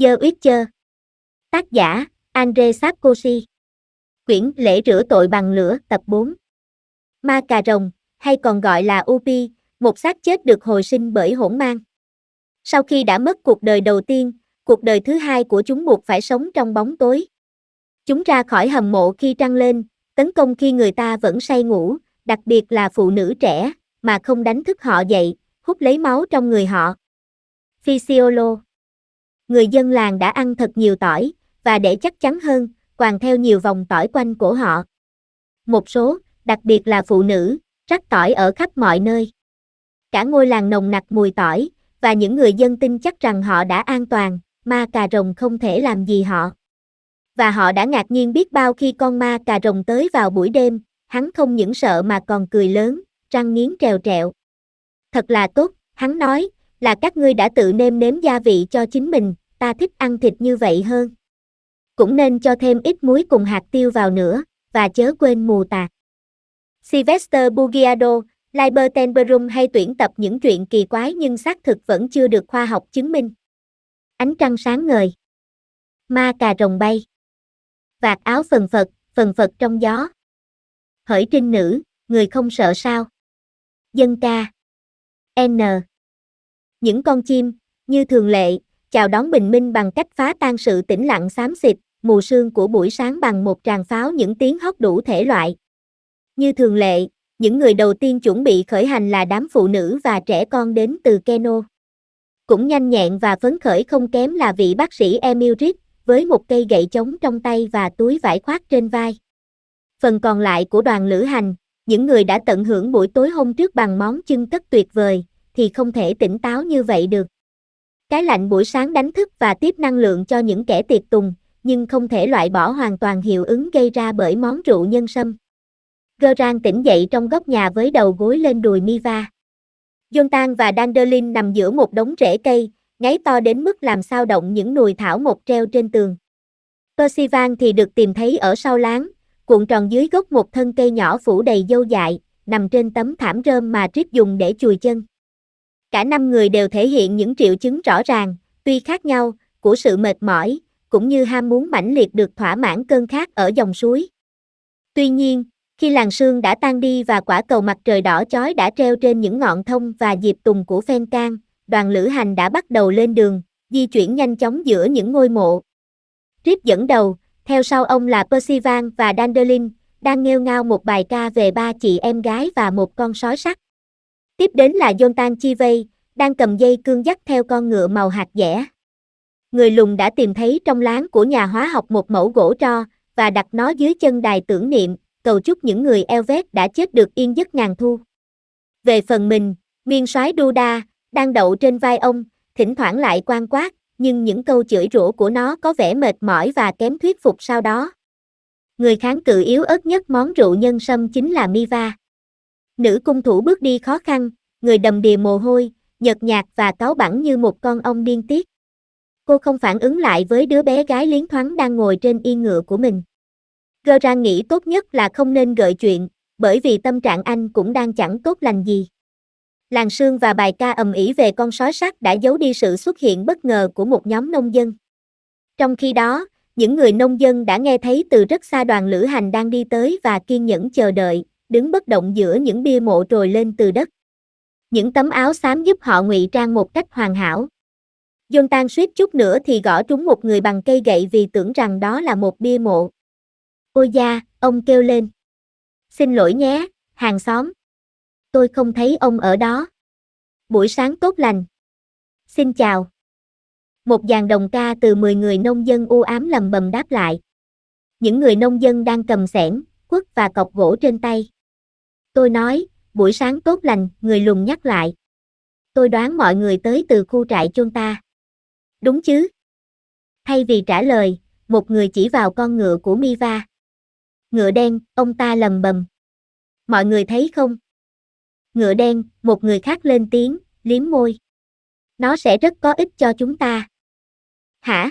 The Witcher Tác giả, Andre Sapkosi Quyển Lễ rửa tội bằng lửa tập 4 Ma cà rồng, hay còn gọi là Upi, một xác chết được hồi sinh bởi hỗn mang. Sau khi đã mất cuộc đời đầu tiên, cuộc đời thứ hai của chúng buộc phải sống trong bóng tối. Chúng ra khỏi hầm mộ khi trăng lên, tấn công khi người ta vẫn say ngủ, đặc biệt là phụ nữ trẻ, mà không đánh thức họ dậy, hút lấy máu trong người họ. Physiolo người dân làng đã ăn thật nhiều tỏi, và để chắc chắn hơn, quàng theo nhiều vòng tỏi quanh cổ họ. Một số, đặc biệt là phụ nữ, rắc tỏi ở khắp mọi nơi. Cả ngôi làng nồng nặc mùi tỏi, và những người dân tin chắc rằng họ đã an toàn, ma cà rồng không thể làm gì họ. Và họ đã ngạc nhiên biết bao khi con ma cà rồng tới vào buổi đêm, hắn không những sợ mà còn cười lớn, răng nghiến trèo trẹo. Thật là tốt, hắn nói, là các ngươi đã tự nêm nếm gia vị cho chính mình, ta thích ăn thịt như vậy hơn. Cũng nên cho thêm ít muối cùng hạt tiêu vào nữa, và chớ quên mù tạt. Sylvester Bugiardo, Libertenberum hay tuyển tập những chuyện kỳ quái nhưng xác thực vẫn chưa được khoa học chứng minh. Ánh trăng sáng ngời. Ma cà rồng bay. Vạt áo phần phật, phần phật trong gió. Hỡi trinh nữ, người không sợ sao. Dân ca. N. Những con chim, như thường lệ, chào đón bình minh bằng cách phá tan sự tĩnh lặng xám xịt, mù sương của buổi sáng bằng một tràng pháo những tiếng hót đủ thể loại. Như thường lệ, những người đầu tiên chuẩn bị khởi hành là đám phụ nữ và trẻ con đến từ Keno. Cũng nhanh nhẹn và phấn khởi không kém là vị bác sĩ Emil Emilric, với một cây gậy chống trong tay và túi vải khoác trên vai. Phần còn lại của đoàn lữ hành, những người đã tận hưởng buổi tối hôm trước bằng món chưng cất tuyệt vời, thì không thể tỉnh táo như vậy được. Cái lạnh buổi sáng đánh thức và tiếp năng lượng cho những kẻ tiệc tùng, nhưng không thể loại bỏ hoàn toàn hiệu ứng gây ra bởi món rượu nhân sâm. Gerang tỉnh dậy trong góc nhà với đầu gối lên đùi Miva. Jontan và Danderlin nằm giữa một đống rễ cây, ngáy to đến mức làm sao động những nùi thảo mộc treo trên tường. Percivan thì được tìm thấy ở sau láng, cuộn tròn dưới gốc một thân cây nhỏ phủ đầy dâu dại, nằm trên tấm thảm rơm mà Triết dùng để chùi chân. Cả năm người đều thể hiện những triệu chứng rõ ràng, tuy khác nhau, của sự mệt mỏi, cũng như ham muốn mãnh liệt được thỏa mãn cơn khát ở dòng suối. Tuy nhiên, khi làn sương đã tan đi và quả cầu mặt trời đỏ chói đã treo trên những ngọn thông và diệp tùng của phen can, đoàn lữ hành đã bắt đầu lên đường, di chuyển nhanh chóng giữa những ngôi mộ. Rip dẫn đầu, theo sau ông là Percival và Dandelion, đang nghêu ngao một bài ca về ba chị em gái và một con sói sắt. Tiếp đến là Jonathan Chivay, đang cầm dây cương dắt theo con ngựa màu hạt dẻ. Người lùng đã tìm thấy trong láng của nhà hóa học một mẫu gỗ tro, và đặt nó dưới chân đài tưởng niệm, cầu chúc những người Elvet đã chết được yên giấc ngàn thu. Về phần mình, miên soái Duda, đang đậu trên vai ông, thỉnh thoảng lại quan quát, nhưng những câu chửi rủa của nó có vẻ mệt mỏi và kém thuyết phục sau đó. Người kháng cự yếu ớt nhất món rượu nhân sâm chính là Miva. Nữ cung thủ bước đi khó khăn, người đầm đìa mồ hôi, nhợt nhạt và cáu bẳn như một con ong điên tiết. Cô không phản ứng lại với đứa bé gái liến thoáng đang ngồi trên yên ngựa của mình. Gơ ra nghĩ tốt nhất là không nên gợi chuyện, bởi vì tâm trạng anh cũng đang chẳng tốt lành gì. Làng sương và bài ca ầm ĩ về con sói sắt đã giấu đi sự xuất hiện bất ngờ của một nhóm nông dân. Trong khi đó, những người nông dân đã nghe thấy từ rất xa đoàn lữ hành đang đi tới và kiên nhẫn chờ đợi, đứng bất động giữa những bia mộ trồi lên từ đất. Những tấm áo xám giúp họ ngụy trang một cách hoàn hảo. tan suýt chút nữa thì gõ trúng một người bằng cây gậy vì tưởng rằng đó là một bia mộ. Ôi da, ông kêu lên. Xin lỗi nhé, hàng xóm. Tôi không thấy ông ở đó. Buổi sáng tốt lành. Xin chào. Một dàn đồng ca từ 10 người nông dân u ám lầm bầm đáp lại. Những người nông dân đang cầm sẻn, quất và cọc gỗ trên tay. Tôi nói, buổi sáng tốt lành, người lùng nhắc lại. Tôi đoán mọi người tới từ khu trại chúng ta. Đúng chứ? Thay vì trả lời, một người chỉ vào con ngựa của Miva. Ngựa đen, ông ta lầm bầm. Mọi người thấy không? Ngựa đen, một người khác lên tiếng, liếm môi. Nó sẽ rất có ích cho chúng ta. Hả?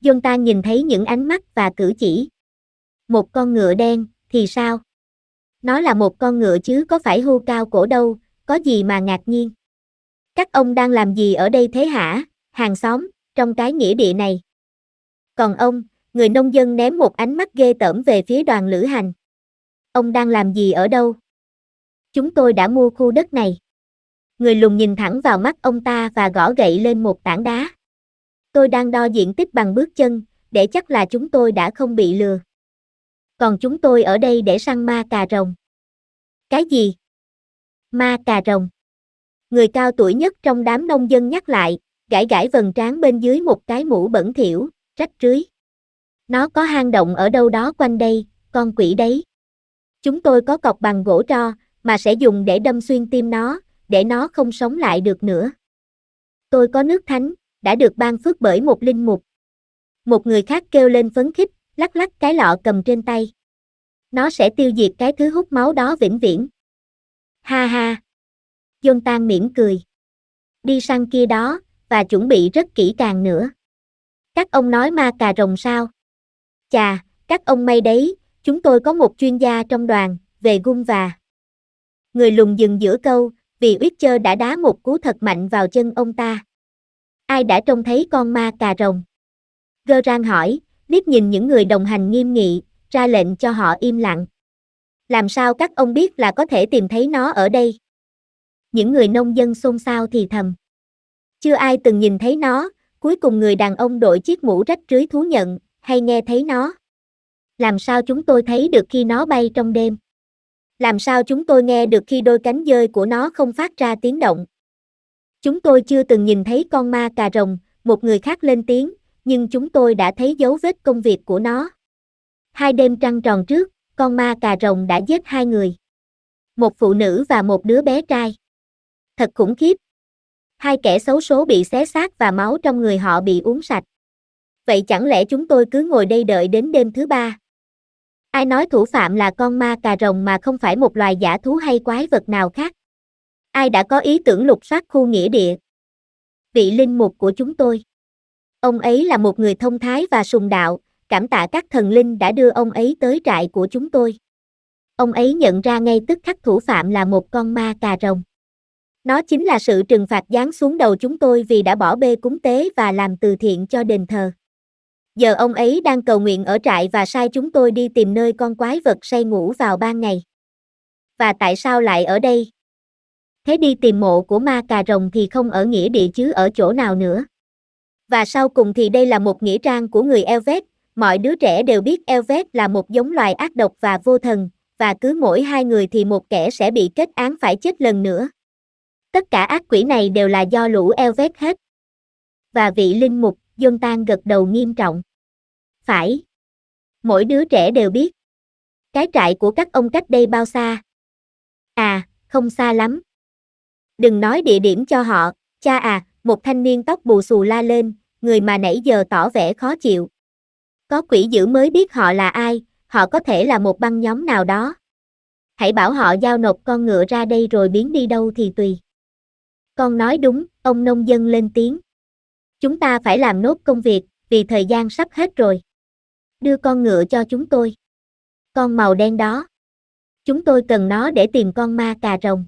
Dân ta nhìn thấy những ánh mắt và cử chỉ. Một con ngựa đen, thì sao? nó là một con ngựa chứ có phải hưu cao cổ đâu, có gì mà ngạc nhiên. Các ông đang làm gì ở đây thế hả, hàng xóm, trong cái nghĩa địa này. Còn ông, người nông dân ném một ánh mắt ghê tởm về phía đoàn lữ hành. Ông đang làm gì ở đâu? Chúng tôi đã mua khu đất này. Người lùng nhìn thẳng vào mắt ông ta và gõ gậy lên một tảng đá. Tôi đang đo diện tích bằng bước chân, để chắc là chúng tôi đã không bị lừa còn chúng tôi ở đây để săn ma cà rồng. Cái gì? Ma cà rồng. Người cao tuổi nhất trong đám nông dân nhắc lại, gãi gãi vần trán bên dưới một cái mũ bẩn thỉu, rách rưới. Nó có hang động ở đâu đó quanh đây, con quỷ đấy. Chúng tôi có cọc bằng gỗ tro, mà sẽ dùng để đâm xuyên tim nó, để nó không sống lại được nữa. Tôi có nước thánh, đã được ban phước bởi một linh mục. Một người khác kêu lên phấn khích, lắc lắc cái lọ cầm trên tay. Nó sẽ tiêu diệt cái thứ hút máu đó vĩnh viễn. Ha ha. tan mỉm cười. Đi sang kia đó, và chuẩn bị rất kỹ càng nữa. Các ông nói ma cà rồng sao? Chà, các ông may đấy, chúng tôi có một chuyên gia trong đoàn, về gung và... Người lùng dừng giữa câu, vì Uyết Chơ đã đá một cú thật mạnh vào chân ông ta. Ai đã trông thấy con ma cà rồng? Gơ rang hỏi, liếc nhìn những người đồng hành nghiêm nghị, ra lệnh cho họ im lặng. Làm sao các ông biết là có thể tìm thấy nó ở đây? Những người nông dân xôn xao thì thầm. Chưa ai từng nhìn thấy nó, cuối cùng người đàn ông đội chiếc mũ rách rưới thú nhận, hay nghe thấy nó. Làm sao chúng tôi thấy được khi nó bay trong đêm? Làm sao chúng tôi nghe được khi đôi cánh dơi của nó không phát ra tiếng động? Chúng tôi chưa từng nhìn thấy con ma cà rồng, một người khác lên tiếng, nhưng chúng tôi đã thấy dấu vết công việc của nó. Hai đêm trăng tròn trước, con ma cà rồng đã giết hai người. Một phụ nữ và một đứa bé trai. Thật khủng khiếp. Hai kẻ xấu số bị xé xác và máu trong người họ bị uống sạch. Vậy chẳng lẽ chúng tôi cứ ngồi đây đợi đến đêm thứ ba? Ai nói thủ phạm là con ma cà rồng mà không phải một loài giả thú hay quái vật nào khác? Ai đã có ý tưởng lục soát khu nghĩa địa? Vị linh mục của chúng tôi. Ông ấy là một người thông thái và sùng đạo, cảm tạ các thần linh đã đưa ông ấy tới trại của chúng tôi. Ông ấy nhận ra ngay tức khắc thủ phạm là một con ma cà rồng. Nó chính là sự trừng phạt giáng xuống đầu chúng tôi vì đã bỏ bê cúng tế và làm từ thiện cho đền thờ. Giờ ông ấy đang cầu nguyện ở trại và sai chúng tôi đi tìm nơi con quái vật say ngủ vào ban ngày. Và tại sao lại ở đây? Thế đi tìm mộ của ma cà rồng thì không ở nghĩa địa chứ ở chỗ nào nữa và sau cùng thì đây là một nghĩa trang của người Elvet. Mọi đứa trẻ đều biết Elvet là một giống loài ác độc và vô thần, và cứ mỗi hai người thì một kẻ sẽ bị kết án phải chết lần nữa. Tất cả ác quỷ này đều là do lũ Elvet hết. Và vị linh mục, Dôn Tan gật đầu nghiêm trọng. Phải. Mỗi đứa trẻ đều biết. Cái trại của các ông cách đây bao xa? À, không xa lắm. Đừng nói địa điểm cho họ, cha à, một thanh niên tóc bù xù la lên, người mà nãy giờ tỏ vẻ khó chịu. Có quỷ dữ mới biết họ là ai, họ có thể là một băng nhóm nào đó. Hãy bảo họ giao nộp con ngựa ra đây rồi biến đi đâu thì tùy. Con nói đúng, ông nông dân lên tiếng. Chúng ta phải làm nốt công việc, vì thời gian sắp hết rồi. Đưa con ngựa cho chúng tôi. Con màu đen đó. Chúng tôi cần nó để tìm con ma cà rồng.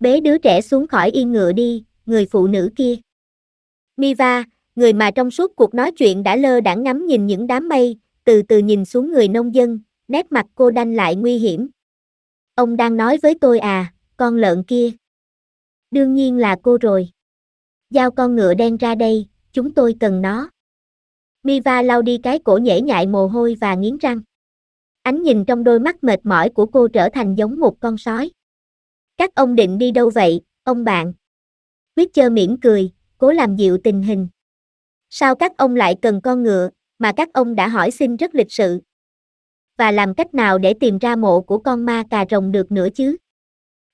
Bế đứa trẻ xuống khỏi yên ngựa đi, người phụ nữ kia. Miva, người mà trong suốt cuộc nói chuyện đã lơ đãng ngắm nhìn những đám mây, từ từ nhìn xuống người nông dân, nét mặt cô đanh lại nguy hiểm. Ông đang nói với tôi à, con lợn kia. Đương nhiên là cô rồi. Giao con ngựa đen ra đây, chúng tôi cần nó. Miva lau đi cái cổ nhễ nhại mồ hôi và nghiến răng. Ánh nhìn trong đôi mắt mệt mỏi của cô trở thành giống một con sói. Các ông định đi đâu vậy, ông bạn? Witcher mỉm cười, cố làm dịu tình hình. Sao các ông lại cần con ngựa, mà các ông đã hỏi xin rất lịch sự. Và làm cách nào để tìm ra mộ của con ma cà rồng được nữa chứ?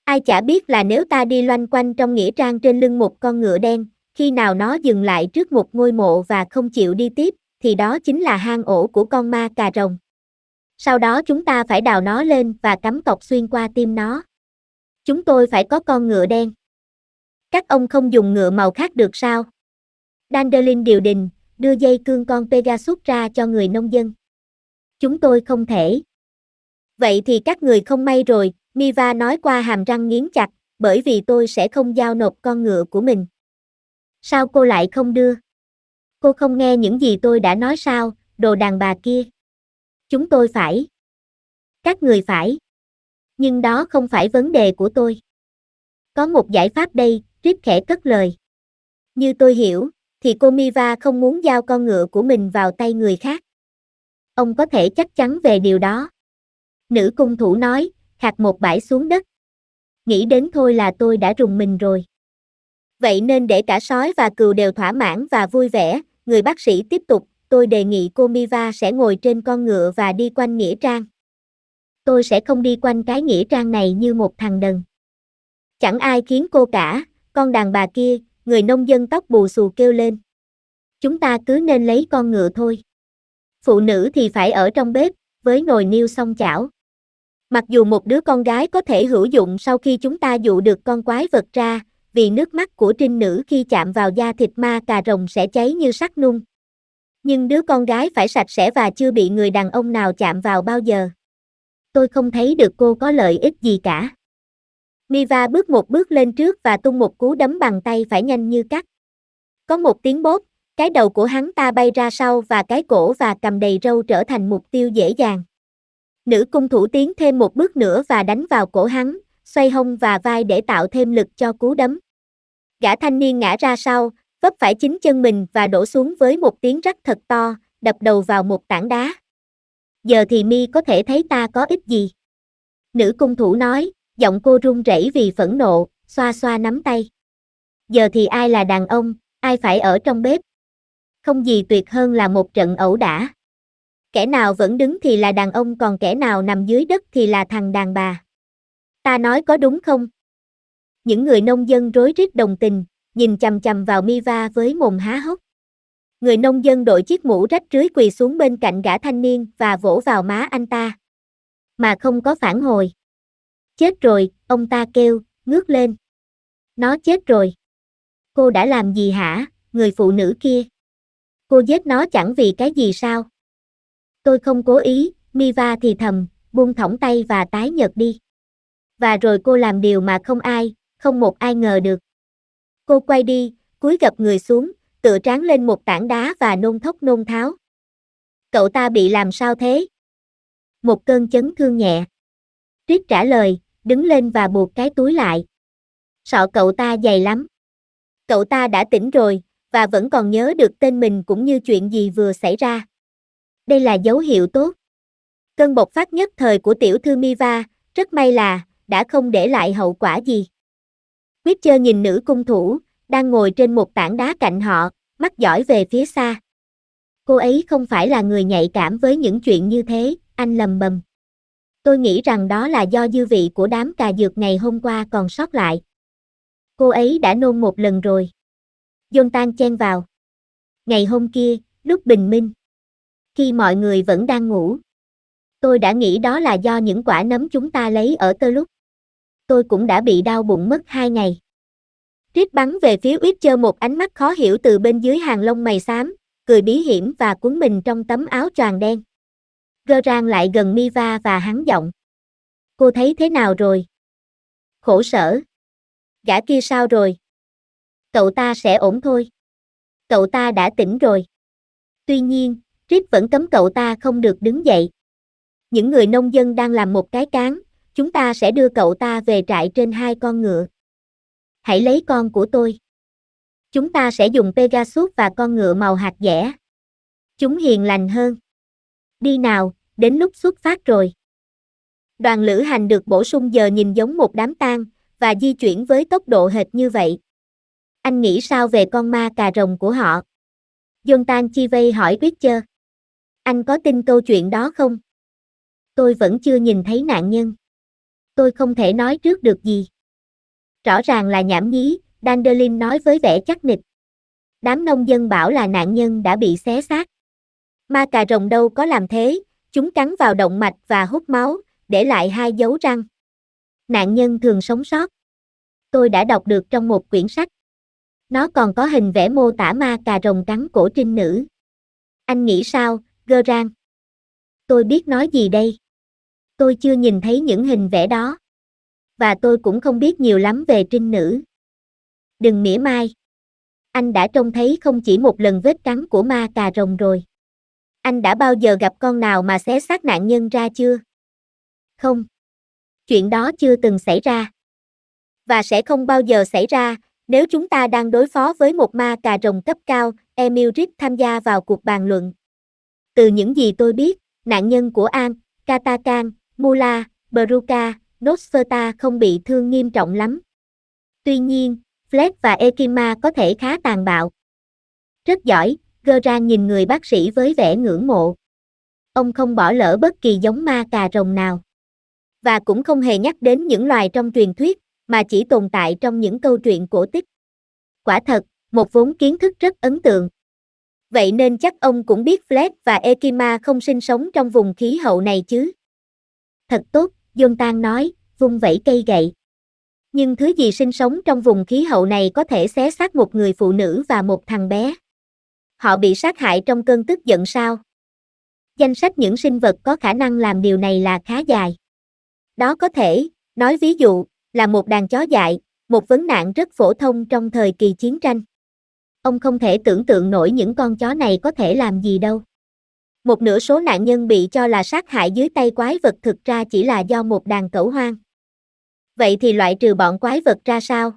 Ai chả biết là nếu ta đi loanh quanh trong nghĩa trang trên lưng một con ngựa đen, khi nào nó dừng lại trước một ngôi mộ và không chịu đi tiếp, thì đó chính là hang ổ của con ma cà rồng. Sau đó chúng ta phải đào nó lên và cắm cọc xuyên qua tim nó. Chúng tôi phải có con ngựa đen. Các ông không dùng ngựa màu khác được sao? Dandelin điều đình, đưa dây cương con Pegasus ra cho người nông dân. Chúng tôi không thể. Vậy thì các người không may rồi, Miva nói qua hàm răng nghiến chặt, bởi vì tôi sẽ không giao nộp con ngựa của mình. Sao cô lại không đưa? Cô không nghe những gì tôi đã nói sao, đồ đàn bà kia. Chúng tôi phải. Các người phải. Nhưng đó không phải vấn đề của tôi. Có một giải pháp đây, Triết khẽ cất lời. Như tôi hiểu, thì cô Miva không muốn giao con ngựa của mình vào tay người khác. Ông có thể chắc chắn về điều đó. Nữ cung thủ nói, khạc một bãi xuống đất. Nghĩ đến thôi là tôi đã rùng mình rồi. Vậy nên để cả sói và cừu đều thỏa mãn và vui vẻ, người bác sĩ tiếp tục, tôi đề nghị cô Miva sẽ ngồi trên con ngựa và đi quanh Nghĩa Trang. Tôi sẽ không đi quanh cái Nghĩa Trang này như một thằng đần. Chẳng ai khiến cô cả, con đàn bà kia, người nông dân tóc bù xù kêu lên. Chúng ta cứ nên lấy con ngựa thôi. Phụ nữ thì phải ở trong bếp, với nồi niêu xong chảo. Mặc dù một đứa con gái có thể hữu dụng sau khi chúng ta dụ được con quái vật ra, vì nước mắt của trinh nữ khi chạm vào da thịt ma cà rồng sẽ cháy như sắc nung. Nhưng đứa con gái phải sạch sẽ và chưa bị người đàn ông nào chạm vào bao giờ. Tôi không thấy được cô có lợi ích gì cả. Miva bước một bước lên trước và tung một cú đấm bằng tay phải nhanh như cắt. Có một tiếng bóp, cái đầu của hắn ta bay ra sau và cái cổ và cầm đầy râu trở thành mục tiêu dễ dàng. Nữ cung thủ tiến thêm một bước nữa và đánh vào cổ hắn, xoay hông và vai để tạo thêm lực cho cú đấm. Gã thanh niên ngã ra sau, vấp phải chính chân mình và đổ xuống với một tiếng rắc thật to, đập đầu vào một tảng đá. Giờ thì mi có thể thấy ta có ích gì. Nữ cung thủ nói, giọng cô run rẩy vì phẫn nộ, xoa xoa nắm tay. Giờ thì ai là đàn ông, ai phải ở trong bếp. Không gì tuyệt hơn là một trận ẩu đả. Kẻ nào vẫn đứng thì là đàn ông còn kẻ nào nằm dưới đất thì là thằng đàn bà. Ta nói có đúng không? Những người nông dân rối rít đồng tình, nhìn chằm chằm vào Miva với mồm há hốc. Người nông dân đội chiếc mũ rách rưới quỳ xuống bên cạnh gã thanh niên và vỗ vào má anh ta. Mà không có phản hồi. Chết rồi, ông ta kêu, ngước lên. Nó chết rồi. Cô đã làm gì hả, người phụ nữ kia? Cô giết nó chẳng vì cái gì sao? Tôi không cố ý, Miva thì thầm, buông thõng tay và tái nhật đi. Và rồi cô làm điều mà không ai, không một ai ngờ được. Cô quay đi, cúi gập người xuống, tựa tráng lên một tảng đá và nôn thốc nôn tháo. Cậu ta bị làm sao thế? Một cơn chấn thương nhẹ. Tuyết trả lời, đứng lên và buộc cái túi lại. Sọ cậu ta dày lắm. Cậu ta đã tỉnh rồi, và vẫn còn nhớ được tên mình cũng như chuyện gì vừa xảy ra. Đây là dấu hiệu tốt. Cơn bộc phát nhất thời của tiểu thư Miva, rất may là, đã không để lại hậu quả gì. Quyết chơi nhìn nữ cung thủ, đang ngồi trên một tảng đá cạnh họ, mắt dõi về phía xa. Cô ấy không phải là người nhạy cảm với những chuyện như thế, anh lầm bầm. Tôi nghĩ rằng đó là do dư vị của đám cà dược ngày hôm qua còn sót lại. Cô ấy đã nôn một lần rồi. Dôn tan chen vào. Ngày hôm kia, lúc bình minh, khi mọi người vẫn đang ngủ, tôi đã nghĩ đó là do những quả nấm chúng ta lấy ở tơ lúc. Tôi cũng đã bị đau bụng mất hai ngày. Rít bắn về phía Uyết chơ một ánh mắt khó hiểu từ bên dưới hàng lông mày xám, cười bí hiểm và cuốn mình trong tấm áo choàng đen. Gơ rang lại gần Miva và hắn giọng. Cô thấy thế nào rồi? Khổ sở. Gã kia sao rồi? Cậu ta sẽ ổn thôi. Cậu ta đã tỉnh rồi. Tuy nhiên, Trip vẫn cấm cậu ta không được đứng dậy. Những người nông dân đang làm một cái cán, chúng ta sẽ đưa cậu ta về trại trên hai con ngựa. Hãy lấy con của tôi. Chúng ta sẽ dùng Pegasus và con ngựa màu hạt dẻ. Chúng hiền lành hơn đi nào, đến lúc xuất phát rồi. Đoàn lữ hành được bổ sung giờ nhìn giống một đám tang, và di chuyển với tốc độ hệt như vậy. Anh nghĩ sao về con ma cà rồng của họ? tan chi Chivay hỏi biết Richard. Anh có tin câu chuyện đó không? Tôi vẫn chưa nhìn thấy nạn nhân. Tôi không thể nói trước được gì. Rõ ràng là nhảm nhí, Dandelin nói với vẻ chắc nịch. Đám nông dân bảo là nạn nhân đã bị xé xác. Ma cà rồng đâu có làm thế, chúng cắn vào động mạch và hút máu, để lại hai dấu răng. Nạn nhân thường sống sót. Tôi đã đọc được trong một quyển sách. Nó còn có hình vẽ mô tả ma cà rồng cắn cổ trinh nữ. Anh nghĩ sao, gơ rang? Tôi biết nói gì đây? Tôi chưa nhìn thấy những hình vẽ đó. Và tôi cũng không biết nhiều lắm về trinh nữ. Đừng mỉa mai. Anh đã trông thấy không chỉ một lần vết cắn của ma cà rồng rồi anh đã bao giờ gặp con nào mà xé xác nạn nhân ra chưa? Không. Chuyện đó chưa từng xảy ra. Và sẽ không bao giờ xảy ra, nếu chúng ta đang đối phó với một ma cà rồng cấp cao, Emil Rip tham gia vào cuộc bàn luận. Từ những gì tôi biết, nạn nhân của An, Katakan, Mula, Beruka, Nosferta không bị thương nghiêm trọng lắm. Tuy nhiên, Fleck và Ekima có thể khá tàn bạo. Rất giỏi, gơ rang nhìn người bác sĩ với vẻ ngưỡng mộ. Ông không bỏ lỡ bất kỳ giống ma cà rồng nào. Và cũng không hề nhắc đến những loài trong truyền thuyết, mà chỉ tồn tại trong những câu chuyện cổ tích. Quả thật, một vốn kiến thức rất ấn tượng. Vậy nên chắc ông cũng biết Fleck và Ekima không sinh sống trong vùng khí hậu này chứ. Thật tốt, Dương Jontan nói, vung vẫy cây gậy. Nhưng thứ gì sinh sống trong vùng khí hậu này có thể xé xác một người phụ nữ và một thằng bé họ bị sát hại trong cơn tức giận sao? Danh sách những sinh vật có khả năng làm điều này là khá dài. Đó có thể, nói ví dụ, là một đàn chó dại, một vấn nạn rất phổ thông trong thời kỳ chiến tranh. Ông không thể tưởng tượng nổi những con chó này có thể làm gì đâu. Một nửa số nạn nhân bị cho là sát hại dưới tay quái vật thực ra chỉ là do một đàn cẩu hoang. Vậy thì loại trừ bọn quái vật ra sao?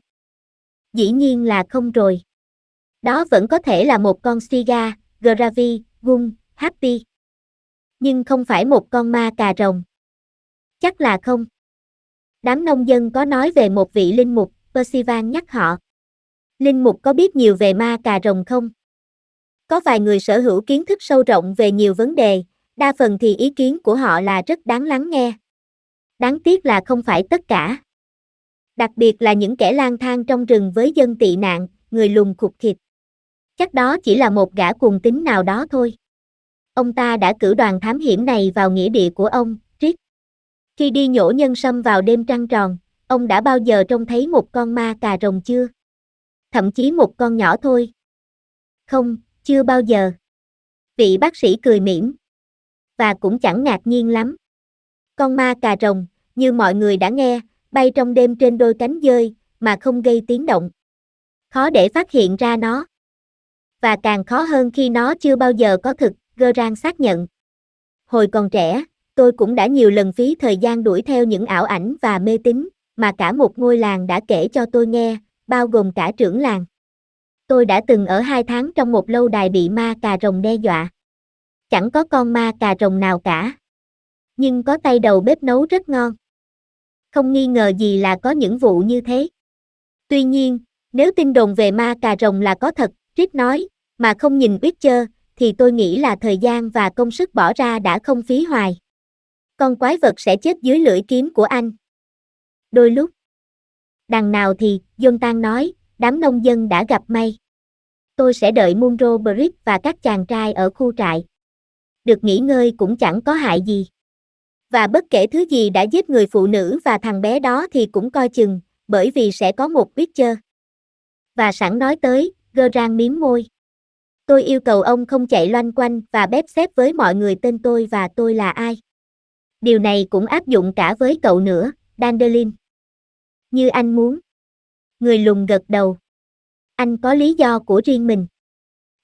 Dĩ nhiên là không rồi. Đó vẫn có thể là một con Siga, Gravi, Gung, Happy. Nhưng không phải một con ma cà rồng. Chắc là không. Đám nông dân có nói về một vị linh mục, Percivan nhắc họ. Linh mục có biết nhiều về ma cà rồng không? Có vài người sở hữu kiến thức sâu rộng về nhiều vấn đề, đa phần thì ý kiến của họ là rất đáng lắng nghe. Đáng tiếc là không phải tất cả. Đặc biệt là những kẻ lang thang trong rừng với dân tị nạn, người lùng khục thịt. Chắc đó chỉ là một gã cuồng tín nào đó thôi. Ông ta đã cử đoàn thám hiểm này vào nghĩa địa của ông, Triết. Khi đi nhổ nhân sâm vào đêm trăng tròn, ông đã bao giờ trông thấy một con ma cà rồng chưa? Thậm chí một con nhỏ thôi. Không, chưa bao giờ. Vị bác sĩ cười mỉm. Và cũng chẳng ngạc nhiên lắm. Con ma cà rồng, như mọi người đã nghe, bay trong đêm trên đôi cánh dơi, mà không gây tiếng động. Khó để phát hiện ra nó và càng khó hơn khi nó chưa bao giờ có thực, Gerang xác nhận. Hồi còn trẻ, tôi cũng đã nhiều lần phí thời gian đuổi theo những ảo ảnh và mê tín mà cả một ngôi làng đã kể cho tôi nghe, bao gồm cả trưởng làng. Tôi đã từng ở hai tháng trong một lâu đài bị ma cà rồng đe dọa. Chẳng có con ma cà rồng nào cả. Nhưng có tay đầu bếp nấu rất ngon. Không nghi ngờ gì là có những vụ như thế. Tuy nhiên, nếu tin đồn về ma cà rồng là có thật, Rít nói, mà không nhìn Witcher, thì tôi nghĩ là thời gian và công sức bỏ ra đã không phí hoài. Con quái vật sẽ chết dưới lưỡi kiếm của anh. Đôi lúc, đằng nào thì, Jonathan nói, đám nông dân đã gặp may. Tôi sẽ đợi Munro Brick và các chàng trai ở khu trại. Được nghỉ ngơi cũng chẳng có hại gì. Và bất kể thứ gì đã giết người phụ nữ và thằng bé đó thì cũng coi chừng, bởi vì sẽ có một Witcher. Và sẵn nói tới, Gơ rang miếm môi. Tôi yêu cầu ông không chạy loanh quanh và bếp xếp với mọi người tên tôi và tôi là ai. Điều này cũng áp dụng cả với cậu nữa, Dandelion. Như anh muốn. Người lùng gật đầu. Anh có lý do của riêng mình.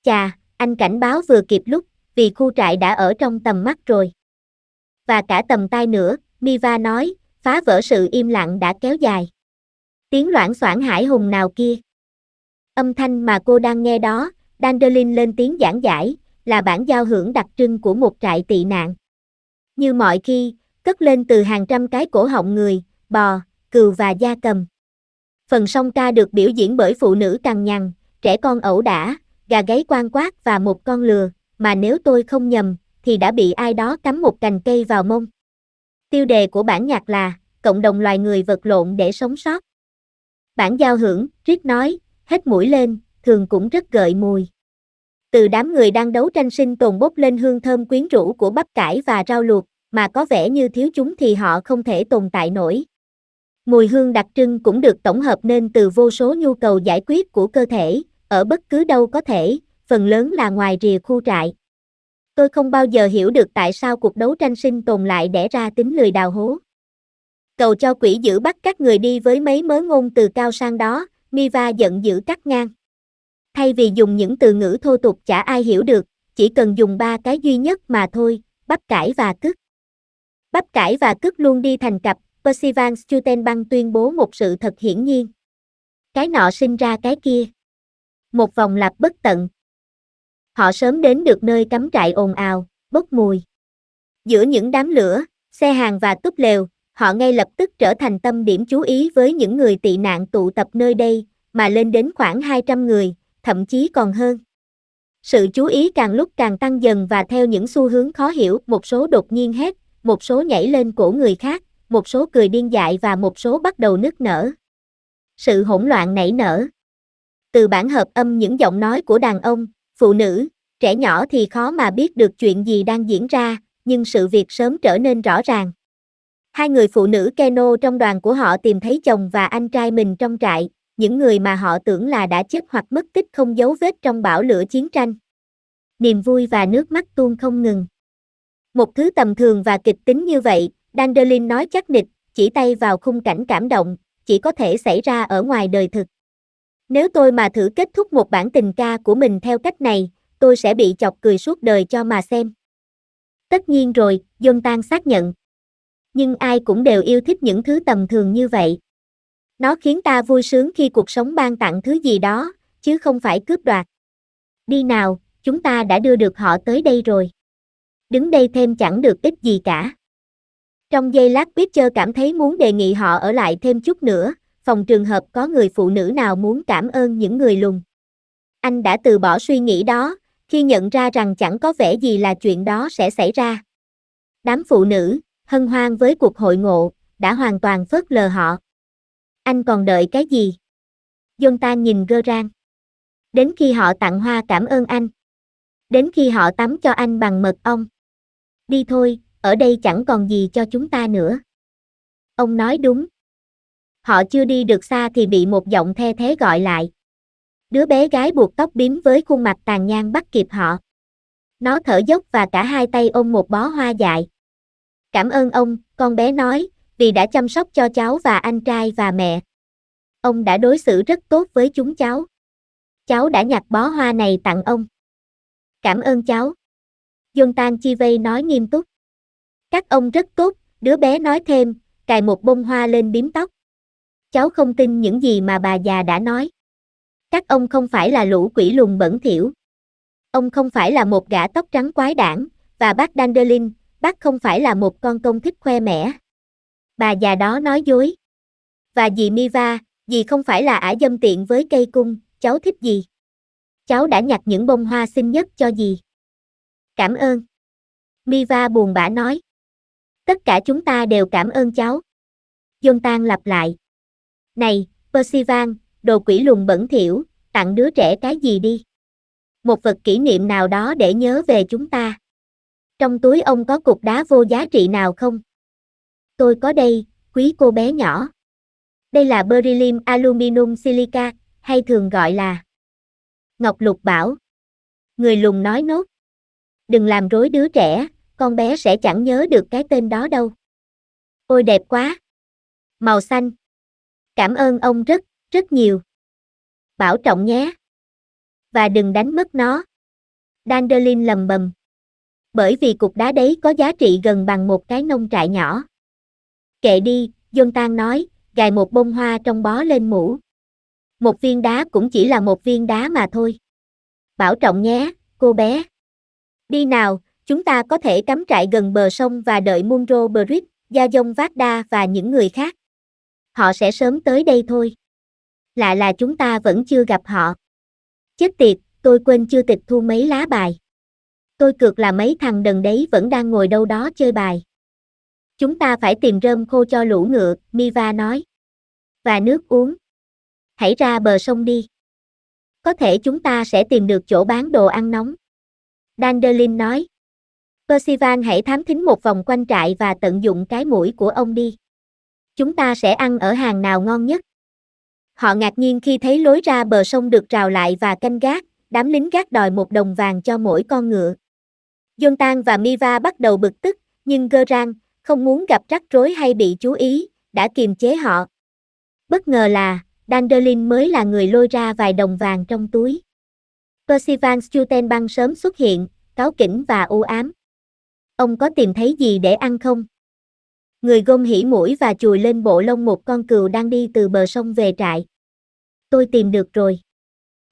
Chà, anh cảnh báo vừa kịp lúc, vì khu trại đã ở trong tầm mắt rồi. Và cả tầm tai nữa, Miva nói, phá vỡ sự im lặng đã kéo dài. Tiếng loảng xoảng hải hùng nào kia. Âm thanh mà cô đang nghe đó, Dandelin lên tiếng giảng giải, là bản giao hưởng đặc trưng của một trại tị nạn. Như mọi khi, cất lên từ hàng trăm cái cổ họng người, bò, cừu và da cầm. Phần song ca được biểu diễn bởi phụ nữ cằn nhằn, trẻ con ẩu đả, gà gáy quan quát và một con lừa, mà nếu tôi không nhầm, thì đã bị ai đó cắm một cành cây vào mông. Tiêu đề của bản nhạc là Cộng đồng loài người vật lộn để sống sót. Bản giao hưởng, Rick nói, hết mũi lên, thường cũng rất gợi mùi. Từ đám người đang đấu tranh sinh tồn bốc lên hương thơm quyến rũ của bắp cải và rau luộc, mà có vẻ như thiếu chúng thì họ không thể tồn tại nổi. Mùi hương đặc trưng cũng được tổng hợp nên từ vô số nhu cầu giải quyết của cơ thể, ở bất cứ đâu có thể, phần lớn là ngoài rìa khu trại. Tôi không bao giờ hiểu được tại sao cuộc đấu tranh sinh tồn lại đẻ ra tính lười đào hố. Cầu cho quỷ giữ bắt các người đi với mấy mớ ngôn từ cao sang đó, Miva giận dữ cắt ngang thay vì dùng những từ ngữ thô tục chả ai hiểu được, chỉ cần dùng ba cái duy nhất mà thôi, bắp cải và cứt. Bắp cải và cứt luôn đi thành cặp, Percival Stutenbank tuyên bố một sự thật hiển nhiên. Cái nọ sinh ra cái kia. Một vòng lặp bất tận. Họ sớm đến được nơi cắm trại ồn ào, bốc mùi. Giữa những đám lửa, xe hàng và túp lều, họ ngay lập tức trở thành tâm điểm chú ý với những người tị nạn tụ tập nơi đây, mà lên đến khoảng 200 người, thậm chí còn hơn. Sự chú ý càng lúc càng tăng dần và theo những xu hướng khó hiểu, một số đột nhiên hét, một số nhảy lên cổ người khác, một số cười điên dại và một số bắt đầu nức nở. Sự hỗn loạn nảy nở. Từ bản hợp âm những giọng nói của đàn ông, phụ nữ, trẻ nhỏ thì khó mà biết được chuyện gì đang diễn ra, nhưng sự việc sớm trở nên rõ ràng. Hai người phụ nữ Keno trong đoàn của họ tìm thấy chồng và anh trai mình trong trại, những người mà họ tưởng là đã chết hoặc mất tích không dấu vết trong bão lửa chiến tranh. Niềm vui và nước mắt tuôn không ngừng. Một thứ tầm thường và kịch tính như vậy, Dandelin nói chắc nịch, chỉ tay vào khung cảnh cảm động, chỉ có thể xảy ra ở ngoài đời thực. Nếu tôi mà thử kết thúc một bản tình ca của mình theo cách này, tôi sẽ bị chọc cười suốt đời cho mà xem. Tất nhiên rồi, Jonathan xác nhận. Nhưng ai cũng đều yêu thích những thứ tầm thường như vậy. Nó khiến ta vui sướng khi cuộc sống ban tặng thứ gì đó, chứ không phải cướp đoạt. Đi nào, chúng ta đã đưa được họ tới đây rồi. Đứng đây thêm chẳng được ích gì cả. Trong giây lát Pitcher cảm thấy muốn đề nghị họ ở lại thêm chút nữa, phòng trường hợp có người phụ nữ nào muốn cảm ơn những người lùng. Anh đã từ bỏ suy nghĩ đó, khi nhận ra rằng chẳng có vẻ gì là chuyện đó sẽ xảy ra. Đám phụ nữ, hân hoan với cuộc hội ngộ, đã hoàn toàn phớt lờ họ. Anh còn đợi cái gì? Jonathan nhìn Gơ Gerang. Đến khi họ tặng hoa cảm ơn anh. Đến khi họ tắm cho anh bằng mật ong. Đi thôi, ở đây chẳng còn gì cho chúng ta nữa. Ông nói đúng. Họ chưa đi được xa thì bị một giọng the thế gọi lại. Đứa bé gái buộc tóc bím với khuôn mặt tàn nhang bắt kịp họ. Nó thở dốc và cả hai tay ôm một bó hoa dại. Cảm ơn ông, con bé nói, vì đã chăm sóc cho cháu và anh trai và mẹ. Ông đã đối xử rất tốt với chúng cháu. Cháu đã nhặt bó hoa này tặng ông. Cảm ơn cháu. tan chi vây nói nghiêm túc. Các ông rất tốt, đứa bé nói thêm, cài một bông hoa lên bím tóc. Cháu không tin những gì mà bà già đã nói. Các ông không phải là lũ quỷ lùng bẩn thỉu. Ông không phải là một gã tóc trắng quái đảng, và bác Dandelin, bác không phải là một con công thích khoe mẽ bà già đó nói dối. Và dì Miva, dì không phải là ả dâm tiện với cây cung, cháu thích gì? Cháu đã nhặt những bông hoa xinh nhất cho dì. Cảm ơn. Miva buồn bã nói. Tất cả chúng ta đều cảm ơn cháu. tan lặp lại. Này, Percival, đồ quỷ lùn bẩn thỉu, tặng đứa trẻ cái gì đi? Một vật kỷ niệm nào đó để nhớ về chúng ta. Trong túi ông có cục đá vô giá trị nào không? tôi có đây, quý cô bé nhỏ. Đây là beryllium aluminum silica, hay thường gọi là Ngọc Lục Bảo. Người lùng nói nốt. Đừng làm rối đứa trẻ, con bé sẽ chẳng nhớ được cái tên đó đâu. Ôi đẹp quá. Màu xanh. Cảm ơn ông rất, rất nhiều. Bảo trọng nhé. Và đừng đánh mất nó. Dandelin lầm bầm. Bởi vì cục đá đấy có giá trị gần bằng một cái nông trại nhỏ. Kệ đi, Jonathan nói, gài một bông hoa trong bó lên mũ. Một viên đá cũng chỉ là một viên đá mà thôi. Bảo trọng nhé, cô bé. Đi nào, chúng ta có thể cắm trại gần bờ sông và đợi Munro Bridge, Gia Dông Vác Đa và những người khác. Họ sẽ sớm tới đây thôi. Lạ là chúng ta vẫn chưa gặp họ. Chết tiệt, tôi quên chưa tịch thu mấy lá bài. Tôi cược là mấy thằng đần đấy vẫn đang ngồi đâu đó chơi bài. Chúng ta phải tìm rơm khô cho lũ ngựa, Miva nói. Và nước uống. Hãy ra bờ sông đi. Có thể chúng ta sẽ tìm được chỗ bán đồ ăn nóng. Dandelin nói. Percival hãy thám thính một vòng quanh trại và tận dụng cái mũi của ông đi. Chúng ta sẽ ăn ở hàng nào ngon nhất. Họ ngạc nhiên khi thấy lối ra bờ sông được rào lại và canh gác, đám lính gác đòi một đồng vàng cho mỗi con ngựa. Jontan và Miva bắt đầu bực tức, nhưng Gerang, không muốn gặp rắc rối hay bị chú ý, đã kiềm chế họ. Bất ngờ là, Danderlin mới là người lôi ra vài đồng vàng trong túi. Percival Stutenbank sớm xuất hiện, cáo kỉnh và u ám. Ông có tìm thấy gì để ăn không? Người gom hỉ mũi và chùi lên bộ lông một con cừu đang đi từ bờ sông về trại. Tôi tìm được rồi.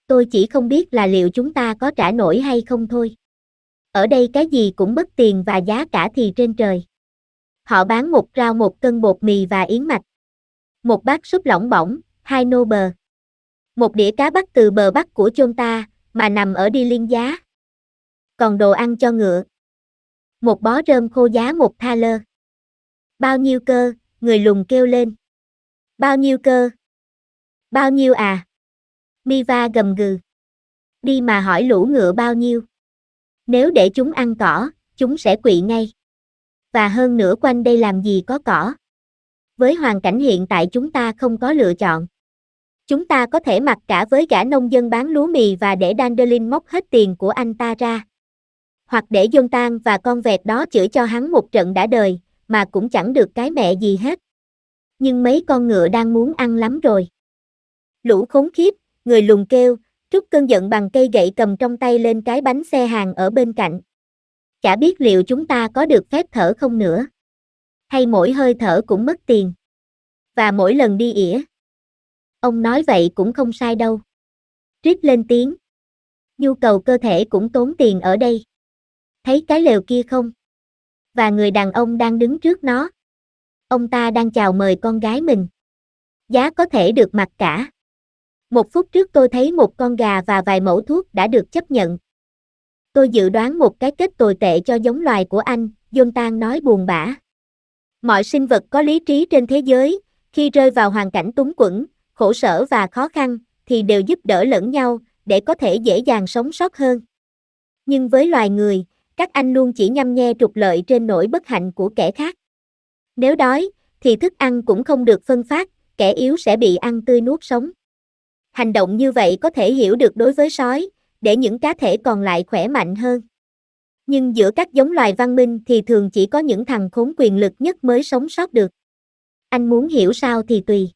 Tôi chỉ không biết là liệu chúng ta có trả nổi hay không thôi. Ở đây cái gì cũng mất tiền và giá cả thì trên trời. Họ bán một rau một cân bột mì và yến mạch. Một bát súp lỏng bỏng, hai nô bờ. Một đĩa cá bắt từ bờ bắc của chúng ta, mà nằm ở đi liên giá. Còn đồ ăn cho ngựa. Một bó rơm khô giá một tha lơ. Bao nhiêu cơ, người lùng kêu lên. Bao nhiêu cơ? Bao nhiêu à? Miva gầm gừ. Đi mà hỏi lũ ngựa bao nhiêu. Nếu để chúng ăn cỏ, chúng sẽ quỵ ngay và hơn nữa quanh đây làm gì có cỏ. Với hoàn cảnh hiện tại chúng ta không có lựa chọn. Chúng ta có thể mặc cả với gã nông dân bán lúa mì và để Dandelion móc hết tiền của anh ta ra. Hoặc để dân tan và con vẹt đó chửi cho hắn một trận đã đời, mà cũng chẳng được cái mẹ gì hết. Nhưng mấy con ngựa đang muốn ăn lắm rồi. Lũ khốn khiếp, người lùng kêu, trút cơn giận bằng cây gậy cầm trong tay lên cái bánh xe hàng ở bên cạnh chả biết liệu chúng ta có được phép thở không nữa. Hay mỗi hơi thở cũng mất tiền. Và mỗi lần đi ỉa. Ông nói vậy cũng không sai đâu. Rít lên tiếng. Nhu cầu cơ thể cũng tốn tiền ở đây. Thấy cái lều kia không? Và người đàn ông đang đứng trước nó. Ông ta đang chào mời con gái mình. Giá có thể được mặc cả. Một phút trước tôi thấy một con gà và vài mẫu thuốc đã được chấp nhận. Tôi dự đoán một cái kết tồi tệ cho giống loài của anh, Jonathan nói buồn bã. Mọi sinh vật có lý trí trên thế giới, khi rơi vào hoàn cảnh túng quẫn, khổ sở và khó khăn, thì đều giúp đỡ lẫn nhau, để có thể dễ dàng sống sót hơn. Nhưng với loài người, các anh luôn chỉ nhăm nhe trục lợi trên nỗi bất hạnh của kẻ khác. Nếu đói, thì thức ăn cũng không được phân phát, kẻ yếu sẽ bị ăn tươi nuốt sống. Hành động như vậy có thể hiểu được đối với sói, để những cá thể còn lại khỏe mạnh hơn. Nhưng giữa các giống loài văn minh thì thường chỉ có những thằng khốn quyền lực nhất mới sống sót được. Anh muốn hiểu sao thì tùy.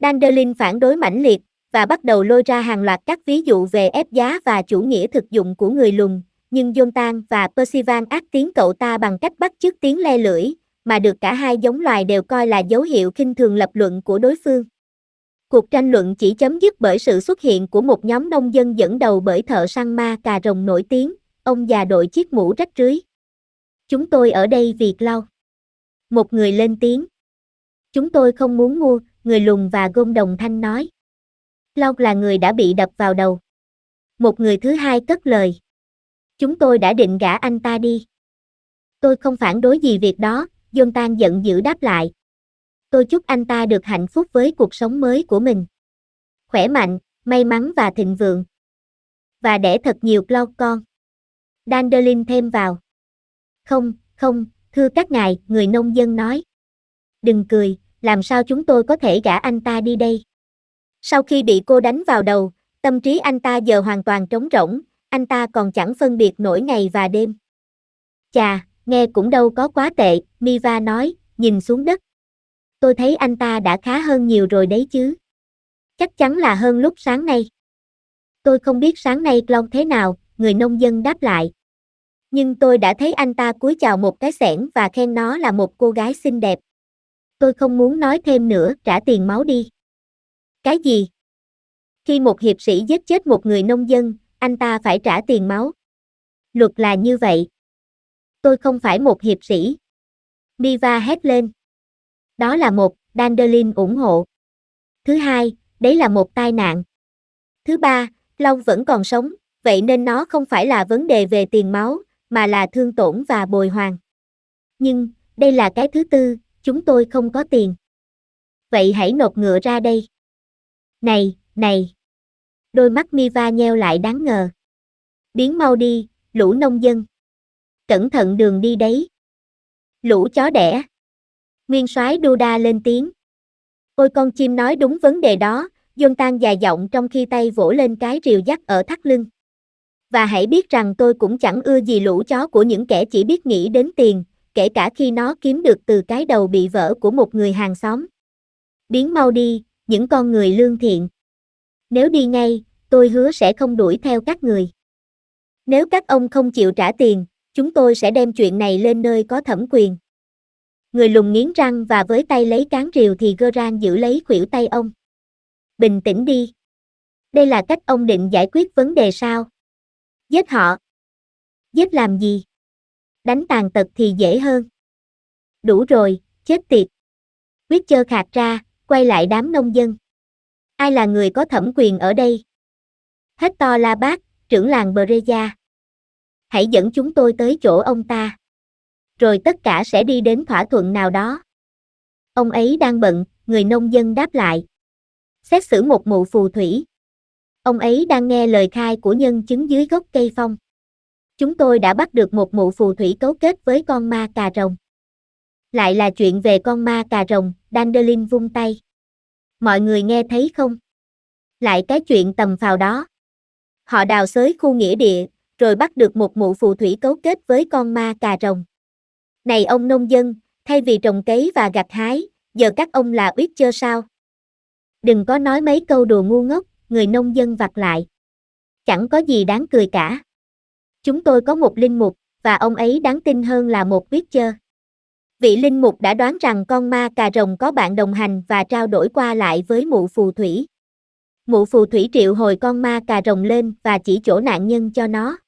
Danderlin phản đối mãnh liệt và bắt đầu lôi ra hàng loạt các ví dụ về ép giá và chủ nghĩa thực dụng của người lùn, nhưng Jontan và Percival ác tiếng cậu ta bằng cách bắt chước tiếng le lưỡi, mà được cả hai giống loài đều coi là dấu hiệu khinh thường lập luận của đối phương. Cuộc tranh luận chỉ chấm dứt bởi sự xuất hiện của một nhóm nông dân dẫn đầu bởi thợ săn ma cà rồng nổi tiếng, ông già đội chiếc mũ rách rưới. Chúng tôi ở đây vì lau. Một người lên tiếng. Chúng tôi không muốn mua, người lùn và gôn đồng thanh nói. Lau là người đã bị đập vào đầu. Một người thứ hai cất lời. Chúng tôi đã định gả anh ta đi. Tôi không phản đối gì việc đó, Jonathan giận dữ đáp lại, tôi chúc anh ta được hạnh phúc với cuộc sống mới của mình. Khỏe mạnh, may mắn và thịnh vượng. Và để thật nhiều clau con. Dandelin thêm vào. Không, không, thưa các ngài, người nông dân nói. Đừng cười, làm sao chúng tôi có thể gả anh ta đi đây? Sau khi bị cô đánh vào đầu, tâm trí anh ta giờ hoàn toàn trống rỗng, anh ta còn chẳng phân biệt nổi ngày và đêm. Chà, nghe cũng đâu có quá tệ, Miva nói, nhìn xuống đất tôi thấy anh ta đã khá hơn nhiều rồi đấy chứ. Chắc chắn là hơn lúc sáng nay. Tôi không biết sáng nay long thế nào, người nông dân đáp lại. Nhưng tôi đã thấy anh ta cúi chào một cái sẻn và khen nó là một cô gái xinh đẹp. Tôi không muốn nói thêm nữa, trả tiền máu đi. Cái gì? Khi một hiệp sĩ giết chết một người nông dân, anh ta phải trả tiền máu. Luật là như vậy. Tôi không phải một hiệp sĩ. Miva hét lên. Đó là một, dandelion ủng hộ. Thứ hai, đấy là một tai nạn. Thứ ba, Long vẫn còn sống, vậy nên nó không phải là vấn đề về tiền máu, mà là thương tổn và bồi hoàn. Nhưng, đây là cái thứ tư, chúng tôi không có tiền. Vậy hãy nộp ngựa ra đây. Này, này. Đôi mắt Miva nheo lại đáng ngờ. Biến mau đi, lũ nông dân. Cẩn thận đường đi đấy. Lũ chó đẻ nguyên soái Duda lên tiếng. Ôi con chim nói đúng vấn đề đó, tan dài giọng trong khi tay vỗ lên cái rìu dắt ở thắt lưng. Và hãy biết rằng tôi cũng chẳng ưa gì lũ chó của những kẻ chỉ biết nghĩ đến tiền, kể cả khi nó kiếm được từ cái đầu bị vỡ của một người hàng xóm. Biến mau đi, những con người lương thiện. Nếu đi ngay, tôi hứa sẽ không đuổi theo các người. Nếu các ông không chịu trả tiền, chúng tôi sẽ đem chuyện này lên nơi có thẩm quyền. Người lùng nghiến răng và với tay lấy cán rìu thì Geraint giữ lấy khuỷu tay ông. Bình tĩnh đi. Đây là cách ông định giải quyết vấn đề sao? Giết họ. Giết làm gì? Đánh tàn tật thì dễ hơn. Đủ rồi, chết tiệt. Quyết chơ khạc ra, quay lại đám nông dân. Ai là người có thẩm quyền ở đây? Hết to la bác, trưởng làng Breja. Hãy dẫn chúng tôi tới chỗ ông ta rồi tất cả sẽ đi đến thỏa thuận nào đó. Ông ấy đang bận, người nông dân đáp lại. Xét xử một mụ phù thủy. Ông ấy đang nghe lời khai của nhân chứng dưới gốc cây phong. Chúng tôi đã bắt được một mụ phù thủy cấu kết với con ma cà rồng. Lại là chuyện về con ma cà rồng, Dandelin vung tay. Mọi người nghe thấy không? Lại cái chuyện tầm phào đó. Họ đào xới khu nghĩa địa, rồi bắt được một mụ phù thủy cấu kết với con ma cà rồng. Này ông nông dân, thay vì trồng cấy và gặt hái, giờ các ông là uyết chơ sao? Đừng có nói mấy câu đùa ngu ngốc, người nông dân vặt lại. Chẳng có gì đáng cười cả. Chúng tôi có một linh mục, và ông ấy đáng tin hơn là một uyết chơ. Vị linh mục đã đoán rằng con ma cà rồng có bạn đồng hành và trao đổi qua lại với mụ phù thủy. Mụ phù thủy triệu hồi con ma cà rồng lên và chỉ chỗ nạn nhân cho nó.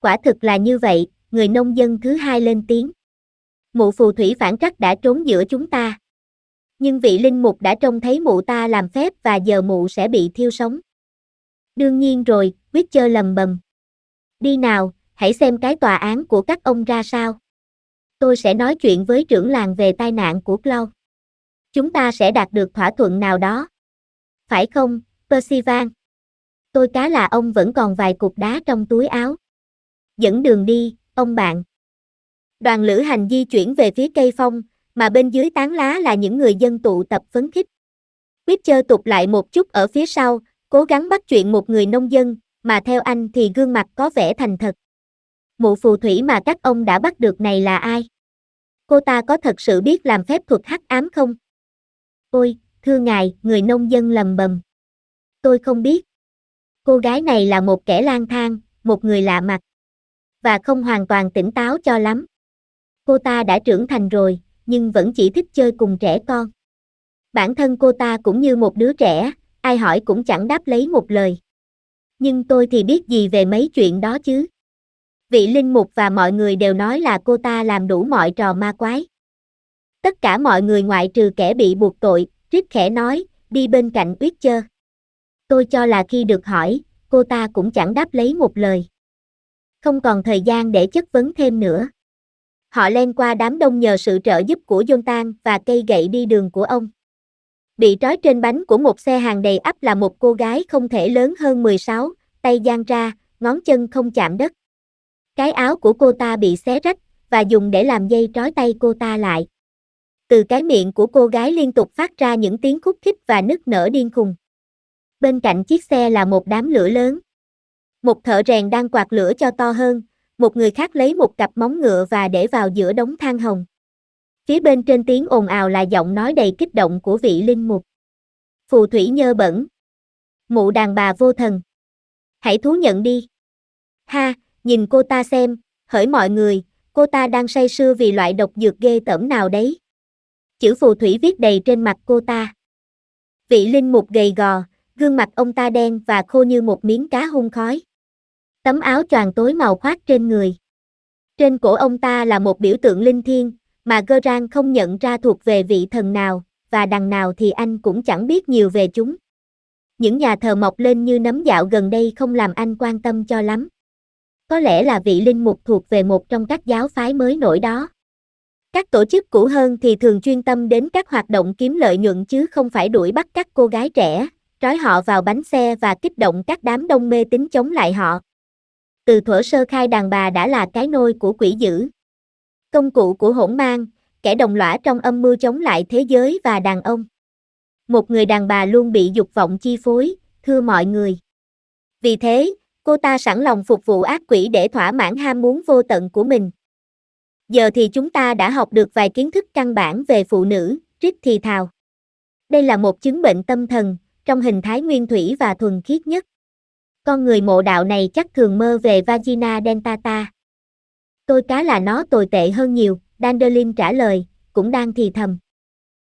Quả thực là như vậy, người nông dân thứ hai lên tiếng mụ phù thủy phản trắc đã trốn giữa chúng ta. Nhưng vị linh mục đã trông thấy mụ ta làm phép và giờ mụ sẽ bị thiêu sống. Đương nhiên rồi, quyết Witcher lầm bầm. Đi nào, hãy xem cái tòa án của các ông ra sao. Tôi sẽ nói chuyện với trưởng làng về tai nạn của Clau. Chúng ta sẽ đạt được thỏa thuận nào đó. Phải không, Percival? Tôi cá là ông vẫn còn vài cục đá trong túi áo. Dẫn đường đi, ông bạn. Đoàn lữ hành di chuyển về phía cây phong, mà bên dưới tán lá là những người dân tụ tập phấn khích. Witcher tụt lại một chút ở phía sau, cố gắng bắt chuyện một người nông dân, mà theo anh thì gương mặt có vẻ thành thật. Mụ phù thủy mà các ông đã bắt được này là ai? Cô ta có thật sự biết làm phép thuật hắc ám không? Ôi, thưa ngài, người nông dân lầm bầm. Tôi không biết. Cô gái này là một kẻ lang thang, một người lạ mặt. Và không hoàn toàn tỉnh táo cho lắm cô ta đã trưởng thành rồi, nhưng vẫn chỉ thích chơi cùng trẻ con. Bản thân cô ta cũng như một đứa trẻ, ai hỏi cũng chẳng đáp lấy một lời. Nhưng tôi thì biết gì về mấy chuyện đó chứ. Vị linh mục và mọi người đều nói là cô ta làm đủ mọi trò ma quái. Tất cả mọi người ngoại trừ kẻ bị buộc tội, rít khẽ nói, đi bên cạnh Uyết Chơ. Tôi cho là khi được hỏi, cô ta cũng chẳng đáp lấy một lời. Không còn thời gian để chất vấn thêm nữa. Họ len qua đám đông nhờ sự trợ giúp của Jonathan và cây gậy đi đường của ông. Bị trói trên bánh của một xe hàng đầy ắp là một cô gái không thể lớn hơn 16, tay giang ra, ngón chân không chạm đất. Cái áo của cô ta bị xé rách và dùng để làm dây trói tay cô ta lại. Từ cái miệng của cô gái liên tục phát ra những tiếng khúc khích và nức nở điên khùng. Bên cạnh chiếc xe là một đám lửa lớn. Một thợ rèn đang quạt lửa cho to hơn, một người khác lấy một cặp móng ngựa và để vào giữa đống than hồng. Phía bên trên tiếng ồn ào là giọng nói đầy kích động của vị linh mục. Phù thủy nhơ bẩn. Mụ đàn bà vô thần. Hãy thú nhận đi. Ha, nhìn cô ta xem, hỡi mọi người, cô ta đang say sưa vì loại độc dược ghê tởm nào đấy. Chữ phù thủy viết đầy trên mặt cô ta. Vị linh mục gầy gò, gương mặt ông ta đen và khô như một miếng cá hung khói tấm áo choàng tối màu khoác trên người. Trên cổ ông ta là một biểu tượng linh thiêng, mà Gerang không nhận ra thuộc về vị thần nào, và đằng nào thì anh cũng chẳng biết nhiều về chúng. Những nhà thờ mọc lên như nấm dạo gần đây không làm anh quan tâm cho lắm. Có lẽ là vị linh mục thuộc về một trong các giáo phái mới nổi đó. Các tổ chức cũ hơn thì thường chuyên tâm đến các hoạt động kiếm lợi nhuận chứ không phải đuổi bắt các cô gái trẻ, trói họ vào bánh xe và kích động các đám đông mê tín chống lại họ từ thuở sơ khai đàn bà đã là cái nôi của quỷ dữ. Công cụ của hỗn mang, kẻ đồng lõa trong âm mưu chống lại thế giới và đàn ông. Một người đàn bà luôn bị dục vọng chi phối, thưa mọi người. Vì thế, cô ta sẵn lòng phục vụ ác quỷ để thỏa mãn ham muốn vô tận của mình. Giờ thì chúng ta đã học được vài kiến thức căn bản về phụ nữ, rít thì thào. Đây là một chứng bệnh tâm thần, trong hình thái nguyên thủy và thuần khiết nhất con người mộ đạo này chắc thường mơ về vagina dentata. Tôi cá là nó tồi tệ hơn nhiều, Dandelin trả lời, cũng đang thì thầm.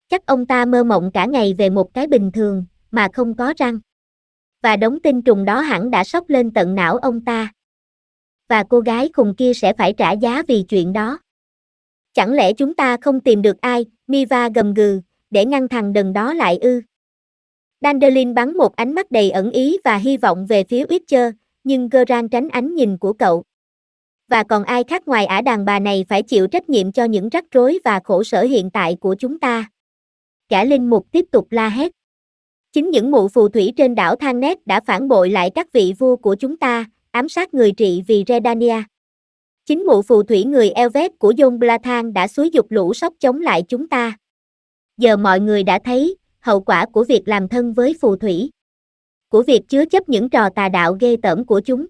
Chắc ông ta mơ mộng cả ngày về một cái bình thường, mà không có răng. Và đống tinh trùng đó hẳn đã sốc lên tận não ông ta. Và cô gái khùng kia sẽ phải trả giá vì chuyện đó. Chẳng lẽ chúng ta không tìm được ai, Miva gầm gừ, để ngăn thằng đần đó lại ư? Dandelin bắn một ánh mắt đầy ẩn ý và hy vọng về phía Witcher, nhưng Geralt tránh ánh nhìn của cậu. Và còn ai khác ngoài ả đàn bà này phải chịu trách nhiệm cho những rắc rối và khổ sở hiện tại của chúng ta. Cả linh mục tiếp tục la hét. Chính những mụ phù thủy trên đảo Thang Nét đã phản bội lại các vị vua của chúng ta, ám sát người trị vì Redania. Chính mụ phù thủy người Elvet của John Blathan đã xúi dục lũ sóc chống lại chúng ta. Giờ mọi người đã thấy, hậu quả của việc làm thân với phù thủy, của việc chứa chấp những trò tà đạo ghê tởm của chúng,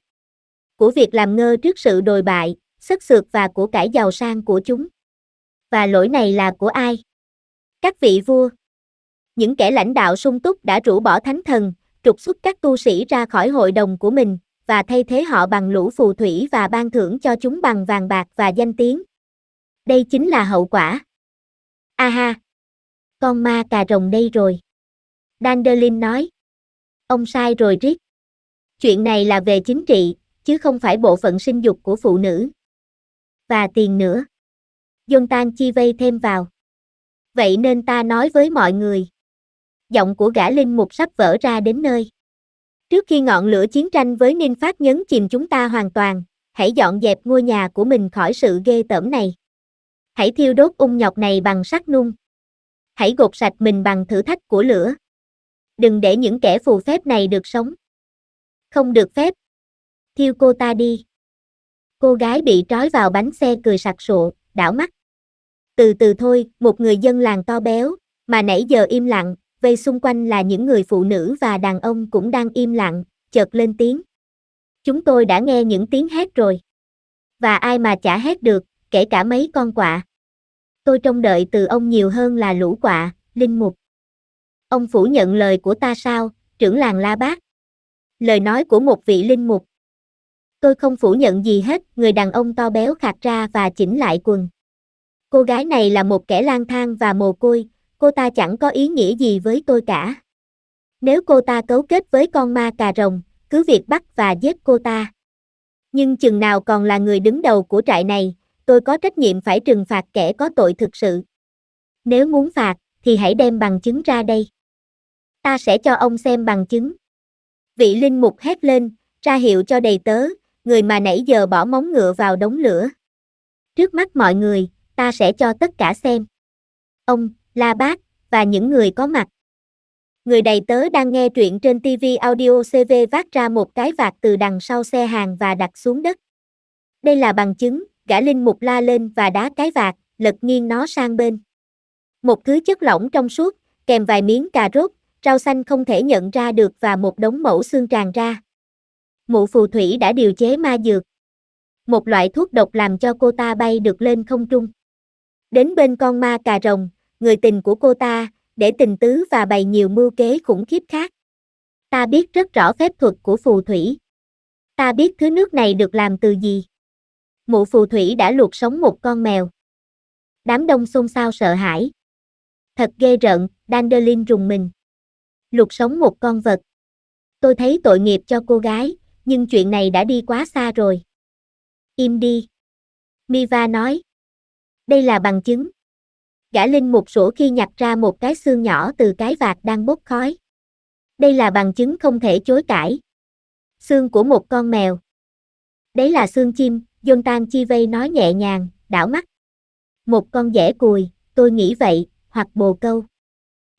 của việc làm ngơ trước sự đồi bại, sức sượt và của cải giàu sang của chúng. Và lỗi này là của ai? Các vị vua. Những kẻ lãnh đạo sung túc đã rũ bỏ thánh thần, trục xuất các tu sĩ ra khỏi hội đồng của mình, và thay thế họ bằng lũ phù thủy và ban thưởng cho chúng bằng vàng bạc và danh tiếng. Đây chính là hậu quả. Aha! Con ma cà rồng đây rồi. Danderlin nói. Ông sai rồi Rick. Chuyện này là về chính trị, chứ không phải bộ phận sinh dục của phụ nữ. Và tiền nữa. Jonathan chi vây thêm vào. Vậy nên ta nói với mọi người. Giọng của gã linh mục sắp vỡ ra đến nơi. Trước khi ngọn lửa chiến tranh với Ninh Phát nhấn chìm chúng ta hoàn toàn, hãy dọn dẹp ngôi nhà của mình khỏi sự ghê tởm này. Hãy thiêu đốt ung nhọc này bằng sắt nung hãy gột sạch mình bằng thử thách của lửa. Đừng để những kẻ phù phép này được sống. Không được phép. Thiêu cô ta đi. Cô gái bị trói vào bánh xe cười sặc sụa, đảo mắt. Từ từ thôi, một người dân làng to béo, mà nãy giờ im lặng, vây xung quanh là những người phụ nữ và đàn ông cũng đang im lặng, chợt lên tiếng. Chúng tôi đã nghe những tiếng hét rồi. Và ai mà chả hét được, kể cả mấy con quạ. Tôi trông đợi từ ông nhiều hơn là lũ quạ, linh mục. Ông phủ nhận lời của ta sao, trưởng làng La Bác? Lời nói của một vị linh mục. Tôi không phủ nhận gì hết, người đàn ông to béo khạc ra và chỉnh lại quần. Cô gái này là một kẻ lang thang và mồ côi, cô ta chẳng có ý nghĩa gì với tôi cả. Nếu cô ta cấu kết với con ma cà rồng, cứ việc bắt và giết cô ta. Nhưng chừng nào còn là người đứng đầu của trại này, tôi có trách nhiệm phải trừng phạt kẻ có tội thực sự. Nếu muốn phạt, thì hãy đem bằng chứng ra đây. Ta sẽ cho ông xem bằng chứng. Vị linh mục hét lên, ra hiệu cho đầy tớ, người mà nãy giờ bỏ móng ngựa vào đống lửa. Trước mắt mọi người, ta sẽ cho tất cả xem. Ông, La Bác, và những người có mặt. Người đầy tớ đang nghe truyện trên TV audio CV vác ra một cái vạt từ đằng sau xe hàng và đặt xuống đất. Đây là bằng chứng, gã linh mục la lên và đá cái vạt, lật nghiêng nó sang bên. Một thứ chất lỏng trong suốt, kèm vài miếng cà rốt, rau xanh không thể nhận ra được và một đống mẫu xương tràn ra. Mụ phù thủy đã điều chế ma dược. Một loại thuốc độc làm cho cô ta bay được lên không trung. Đến bên con ma cà rồng, người tình của cô ta, để tình tứ và bày nhiều mưu kế khủng khiếp khác. Ta biết rất rõ phép thuật của phù thủy. Ta biết thứ nước này được làm từ gì mụ phù thủy đã luộc sống một con mèo. Đám đông xôn xao sợ hãi. Thật ghê rợn, Dandelion rùng mình. Luộc sống một con vật. Tôi thấy tội nghiệp cho cô gái, nhưng chuyện này đã đi quá xa rồi. Im đi. Miva nói. Đây là bằng chứng. Gã linh một sổ khi nhặt ra một cái xương nhỏ từ cái vạt đang bốc khói. Đây là bằng chứng không thể chối cãi. Xương của một con mèo. Đấy là xương chim, Jonathan Chi Vây nói nhẹ nhàng, đảo mắt. Một con dễ cùi, tôi nghĩ vậy, hoặc bồ câu.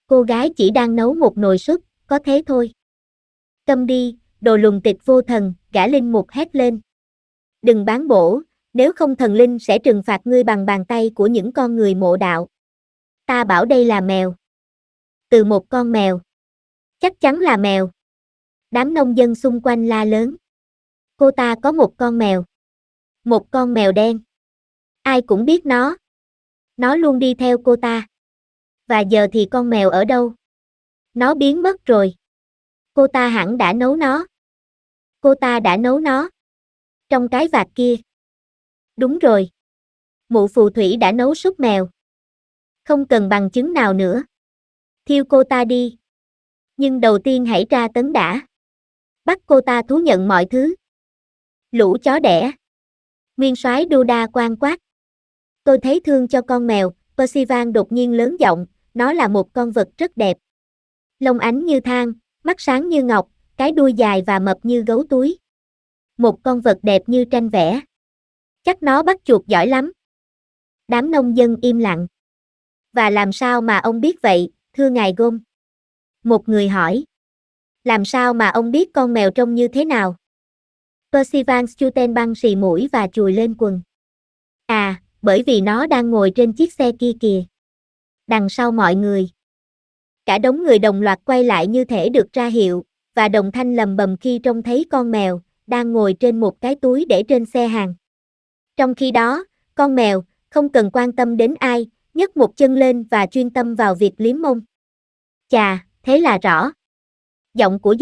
Cô gái chỉ đang nấu một nồi súp, có thế thôi. Câm đi, đồ lùng tịch vô thần, gã linh mục hét lên. Đừng bán bổ, nếu không thần linh sẽ trừng phạt ngươi bằng bàn tay của những con người mộ đạo. Ta bảo đây là mèo. Từ một con mèo. Chắc chắn là mèo. Đám nông dân xung quanh la lớn. Cô ta có một con mèo một con mèo đen. Ai cũng biết nó. Nó luôn đi theo cô ta. Và giờ thì con mèo ở đâu? Nó biến mất rồi. Cô ta hẳn đã nấu nó. Cô ta đã nấu nó. Trong cái vạc kia. Đúng rồi. Mụ phù thủy đã nấu súp mèo. Không cần bằng chứng nào nữa. Thiêu cô ta đi. Nhưng đầu tiên hãy tra tấn đã. Bắt cô ta thú nhận mọi thứ. Lũ chó đẻ. Nguyên soái Duda quan quát. Tôi thấy thương cho con mèo, Percival đột nhiên lớn giọng, nó là một con vật rất đẹp. Lông ánh như than, mắt sáng như ngọc, cái đuôi dài và mập như gấu túi. Một con vật đẹp như tranh vẽ. Chắc nó bắt chuột giỏi lắm. Đám nông dân im lặng. Và làm sao mà ông biết vậy, thưa ngài gom? Một người hỏi. Làm sao mà ông biết con mèo trông như thế nào? Percival Stuten băng xì mũi và chùi lên quần. À, bởi vì nó đang ngồi trên chiếc xe kia kìa. Đằng sau mọi người. Cả đống người đồng loạt quay lại như thể được ra hiệu, và đồng thanh lầm bầm khi trông thấy con mèo, đang ngồi trên một cái túi để trên xe hàng. Trong khi đó, con mèo, không cần quan tâm đến ai, nhấc một chân lên và chuyên tâm vào việc liếm mông. Chà, thế là rõ. Giọng của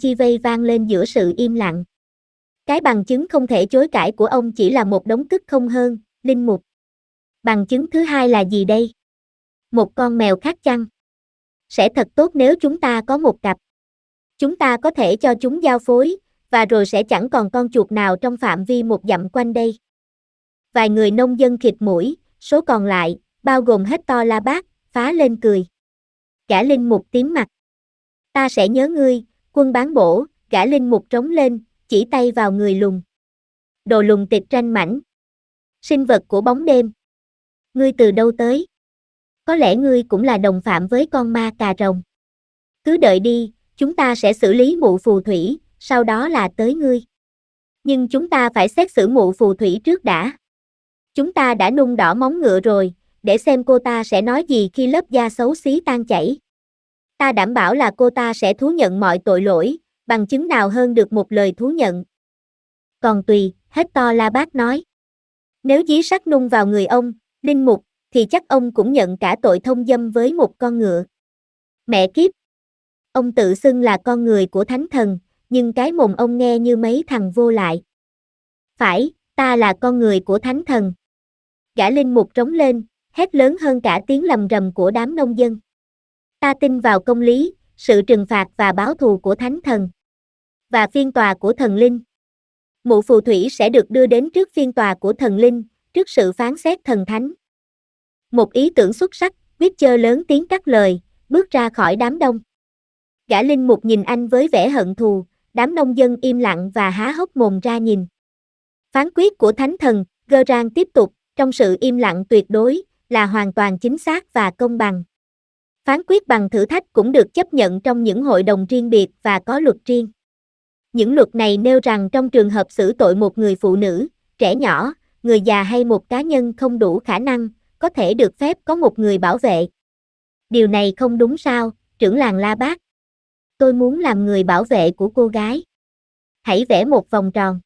chi vây vang lên giữa sự im lặng. Cái bằng chứng không thể chối cãi của ông chỉ là một đống cứt không hơn, linh mục. Bằng chứng thứ hai là gì đây? Một con mèo khác chăng? Sẽ thật tốt nếu chúng ta có một cặp. Chúng ta có thể cho chúng giao phối, và rồi sẽ chẳng còn con chuột nào trong phạm vi một dặm quanh đây. Vài người nông dân khịt mũi, số còn lại, bao gồm hết to la bác, phá lên cười. Cả linh mục tím mặt. Ta sẽ nhớ ngươi, quân bán bổ, Cả linh mục trống lên, chỉ tay vào người lùng. Đồ lùng tịch tranh mảnh. Sinh vật của bóng đêm. Ngươi từ đâu tới? Có lẽ ngươi cũng là đồng phạm với con ma cà rồng. Cứ đợi đi, chúng ta sẽ xử lý mụ phù thủy, sau đó là tới ngươi. Nhưng chúng ta phải xét xử mụ phù thủy trước đã. Chúng ta đã nung đỏ móng ngựa rồi, để xem cô ta sẽ nói gì khi lớp da xấu xí tan chảy. Ta đảm bảo là cô ta sẽ thú nhận mọi tội lỗi, bằng chứng nào hơn được một lời thú nhận. Còn tùy, hết to la bác nói. Nếu dí sắt nung vào người ông, linh mục, thì chắc ông cũng nhận cả tội thông dâm với một con ngựa. Mẹ kiếp! Ông tự xưng là con người của thánh thần, nhưng cái mồm ông nghe như mấy thằng vô lại. Phải, ta là con người của thánh thần. Gã linh mục trống lên, hét lớn hơn cả tiếng lầm rầm của đám nông dân. Ta tin vào công lý, sự trừng phạt và báo thù của thánh thần và phiên tòa của thần linh. Mụ phù thủy sẽ được đưa đến trước phiên tòa của thần linh, trước sự phán xét thần thánh. Một ý tưởng xuất sắc, Witcher lớn tiếng cắt lời, bước ra khỏi đám đông. Gã linh mục nhìn anh với vẻ hận thù, đám nông dân im lặng và há hốc mồm ra nhìn. Phán quyết của thánh thần, Gơ rang tiếp tục, trong sự im lặng tuyệt đối, là hoàn toàn chính xác và công bằng. Phán quyết bằng thử thách cũng được chấp nhận trong những hội đồng riêng biệt và có luật riêng. Những luật này nêu rằng trong trường hợp xử tội một người phụ nữ, trẻ nhỏ, người già hay một cá nhân không đủ khả năng, có thể được phép có một người bảo vệ. Điều này không đúng sao, trưởng làng La Bác. Tôi muốn làm người bảo vệ của cô gái. Hãy vẽ một vòng tròn.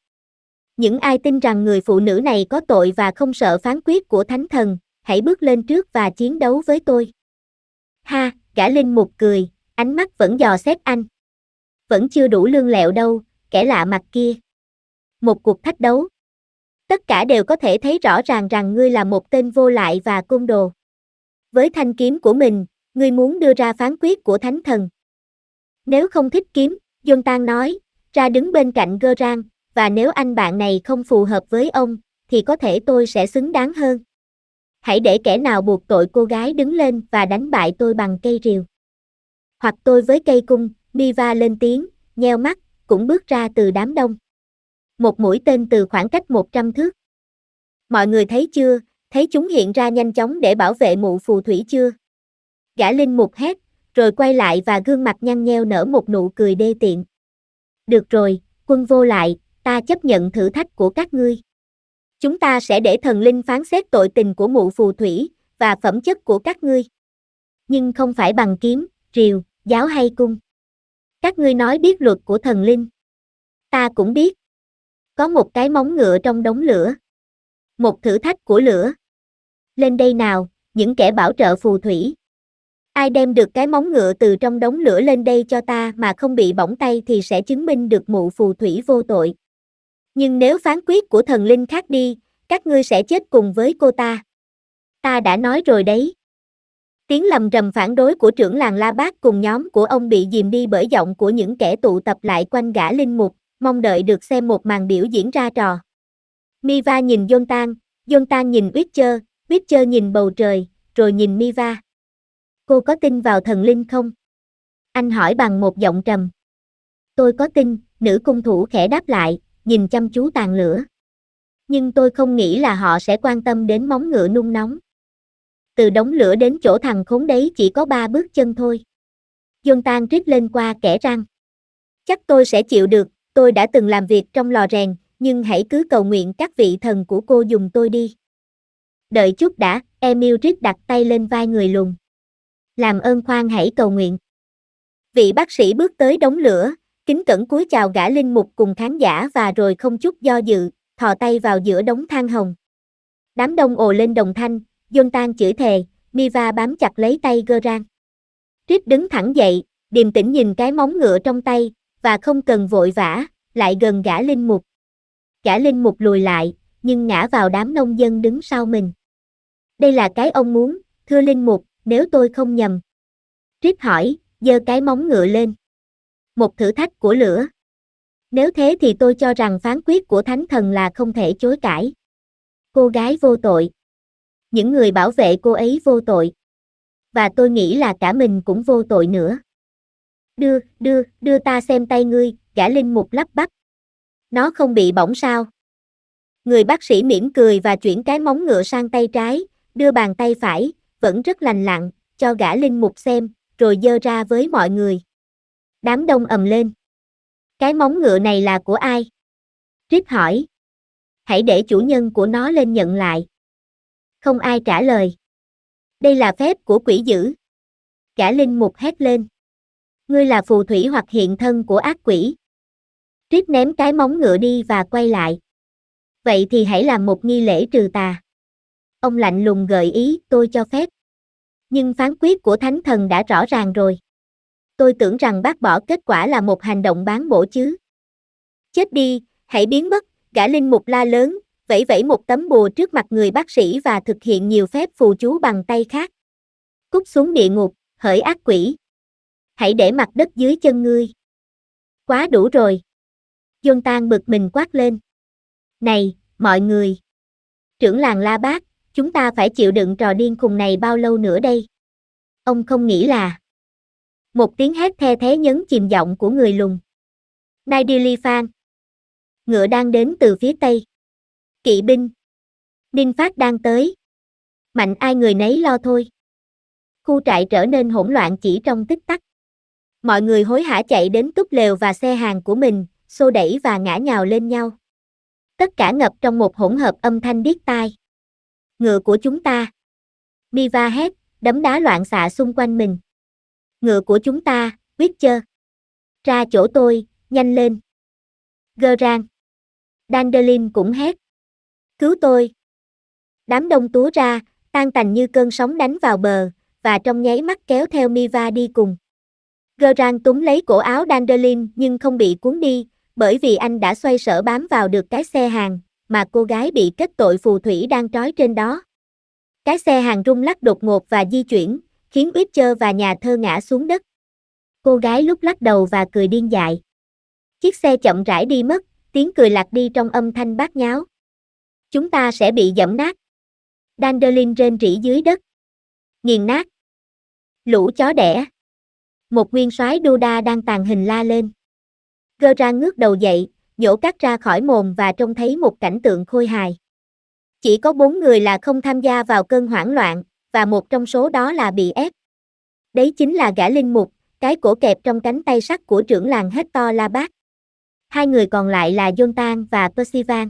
Những ai tin rằng người phụ nữ này có tội và không sợ phán quyết của thánh thần, hãy bước lên trước và chiến đấu với tôi. Ha, gã Linh Mục cười, ánh mắt vẫn dò xét anh. Vẫn chưa đủ lương lẹo đâu, kẻ lạ mặt kia. Một cuộc thách đấu. Tất cả đều có thể thấy rõ ràng rằng ngươi là một tên vô lại và côn đồ. Với thanh kiếm của mình, ngươi muốn đưa ra phán quyết của thánh thần. Nếu không thích kiếm, Tan nói, ra đứng bên cạnh Gơ Rang, và nếu anh bạn này không phù hợp với ông, thì có thể tôi sẽ xứng đáng hơn hãy để kẻ nào buộc tội cô gái đứng lên và đánh bại tôi bằng cây rìu. Hoặc tôi với cây cung, Miva lên tiếng, nheo mắt, cũng bước ra từ đám đông. Một mũi tên từ khoảng cách 100 thước. Mọi người thấy chưa, thấy chúng hiện ra nhanh chóng để bảo vệ mụ phù thủy chưa? Gã linh mục hét, rồi quay lại và gương mặt nhăn nheo nở một nụ cười đê tiện. Được rồi, quân vô lại, ta chấp nhận thử thách của các ngươi chúng ta sẽ để thần linh phán xét tội tình của mụ phù thủy và phẩm chất của các ngươi. Nhưng không phải bằng kiếm, rìu, giáo hay cung. Các ngươi nói biết luật của thần linh. Ta cũng biết. Có một cái móng ngựa trong đống lửa. Một thử thách của lửa. Lên đây nào, những kẻ bảo trợ phù thủy. Ai đem được cái móng ngựa từ trong đống lửa lên đây cho ta mà không bị bỏng tay thì sẽ chứng minh được mụ phù thủy vô tội. Nhưng nếu phán quyết của thần linh khác đi, các ngươi sẽ chết cùng với cô ta. Ta đã nói rồi đấy. Tiếng lầm rầm phản đối của trưởng làng La Bác cùng nhóm của ông bị dìm đi bởi giọng của những kẻ tụ tập lại quanh gã linh mục, mong đợi được xem một màn biểu diễn ra trò. Miva nhìn Jontan, Jontan nhìn Witcher, Witcher nhìn bầu trời, rồi nhìn Miva. Cô có tin vào thần linh không? Anh hỏi bằng một giọng trầm. Tôi có tin, nữ cung thủ khẽ đáp lại, nhìn chăm chú tàn lửa. Nhưng tôi không nghĩ là họ sẽ quan tâm đến móng ngựa nung nóng. Từ đống lửa đến chỗ thằng khốn đấy chỉ có ba bước chân thôi. Jonathan rít lên qua kẻ răng. Chắc tôi sẽ chịu được, tôi đã từng làm việc trong lò rèn, nhưng hãy cứ cầu nguyện các vị thần của cô dùng tôi đi. Đợi chút đã, Emil rít đặt tay lên vai người lùn. Làm ơn khoan hãy cầu nguyện. Vị bác sĩ bước tới đống lửa, kính cẩn cúi chào gã linh mục cùng khán giả và rồi không chút do dự, thò tay vào giữa đống than hồng. Đám đông ồ lên đồng thanh, tan chửi thề, Miva bám chặt lấy tay gơ rang Trip đứng thẳng dậy, điềm tĩnh nhìn cái móng ngựa trong tay, và không cần vội vã, lại gần gã linh mục. Gã linh mục lùi lại, nhưng ngã vào đám nông dân đứng sau mình. Đây là cái ông muốn, thưa linh mục, nếu tôi không nhầm. Trip hỏi, giơ cái móng ngựa lên một thử thách của lửa. Nếu thế thì tôi cho rằng phán quyết của thánh thần là không thể chối cãi. Cô gái vô tội. Những người bảo vệ cô ấy vô tội. Và tôi nghĩ là cả mình cũng vô tội nữa. Đưa, đưa, đưa ta xem tay ngươi, gã linh mục lắp bắp. Nó không bị bỏng sao? Người bác sĩ mỉm cười và chuyển cái móng ngựa sang tay trái, đưa bàn tay phải, vẫn rất lành lặng, cho gã linh mục xem, rồi dơ ra với mọi người. Đám đông ầm lên. Cái móng ngựa này là của ai? Trip hỏi. Hãy để chủ nhân của nó lên nhận lại. Không ai trả lời. Đây là phép của quỷ dữ. Cả linh mục hét lên. Ngươi là phù thủy hoặc hiện thân của ác quỷ. Trip ném cái móng ngựa đi và quay lại. Vậy thì hãy làm một nghi lễ trừ tà. Ông lạnh lùng gợi ý tôi cho phép. Nhưng phán quyết của thánh thần đã rõ ràng rồi tôi tưởng rằng bác bỏ kết quả là một hành động bán bổ chứ. Chết đi, hãy biến mất, gã linh mục la lớn, vẫy vẫy một tấm bùa trước mặt người bác sĩ và thực hiện nhiều phép phù chú bằng tay khác. Cút xuống địa ngục, hỡi ác quỷ. Hãy để mặt đất dưới chân ngươi. Quá đủ rồi. Dôn tan bực mình quát lên. Này, mọi người. Trưởng làng la bác, chúng ta phải chịu đựng trò điên khùng này bao lâu nữa đây? Ông không nghĩ là một tiếng hét the thế nhấn chìm giọng của người lùng. Naidili Phan Ngựa đang đến từ phía tây. Kỵ binh Ninh Phát đang tới. Mạnh ai người nấy lo thôi. Khu trại trở nên hỗn loạn chỉ trong tích tắc. Mọi người hối hả chạy đến túp lều và xe hàng của mình, xô đẩy và ngã nhào lên nhau. Tất cả ngập trong một hỗn hợp âm thanh điếc tai. Ngựa của chúng ta. Miva hét, đấm đá loạn xạ xung quanh mình. Ngựa của chúng ta, Witcher. Ra chỗ tôi, nhanh lên. gơ rang Dandelin cũng hét. Cứu tôi. Đám đông túa ra, tan tành như cơn sóng đánh vào bờ, và trong nháy mắt kéo theo Miva đi cùng. gơ rang túm lấy cổ áo Dandelin nhưng không bị cuốn đi, bởi vì anh đã xoay sở bám vào được cái xe hàng, mà cô gái bị kết tội phù thủy đang trói trên đó. Cái xe hàng rung lắc đột ngột và di chuyển, khiến Witcher và nhà thơ ngã xuống đất. Cô gái lúc lắc đầu và cười điên dại. Chiếc xe chậm rãi đi mất, tiếng cười lạc đi trong âm thanh bát nháo. Chúng ta sẽ bị dẫm nát. Dandelion rên rỉ dưới đất. Nghiền nát. Lũ chó đẻ. Một nguyên soái Duda đang tàn hình la lên. Gơ ra ngước đầu dậy, nhổ cắt ra khỏi mồm và trông thấy một cảnh tượng khôi hài. Chỉ có bốn người là không tham gia vào cơn hoảng loạn, và một trong số đó là bị ép. Đấy chính là gã linh mục, cái cổ kẹp trong cánh tay sắt của trưởng làng Hector La Bác. Hai người còn lại là Jontan và Percival.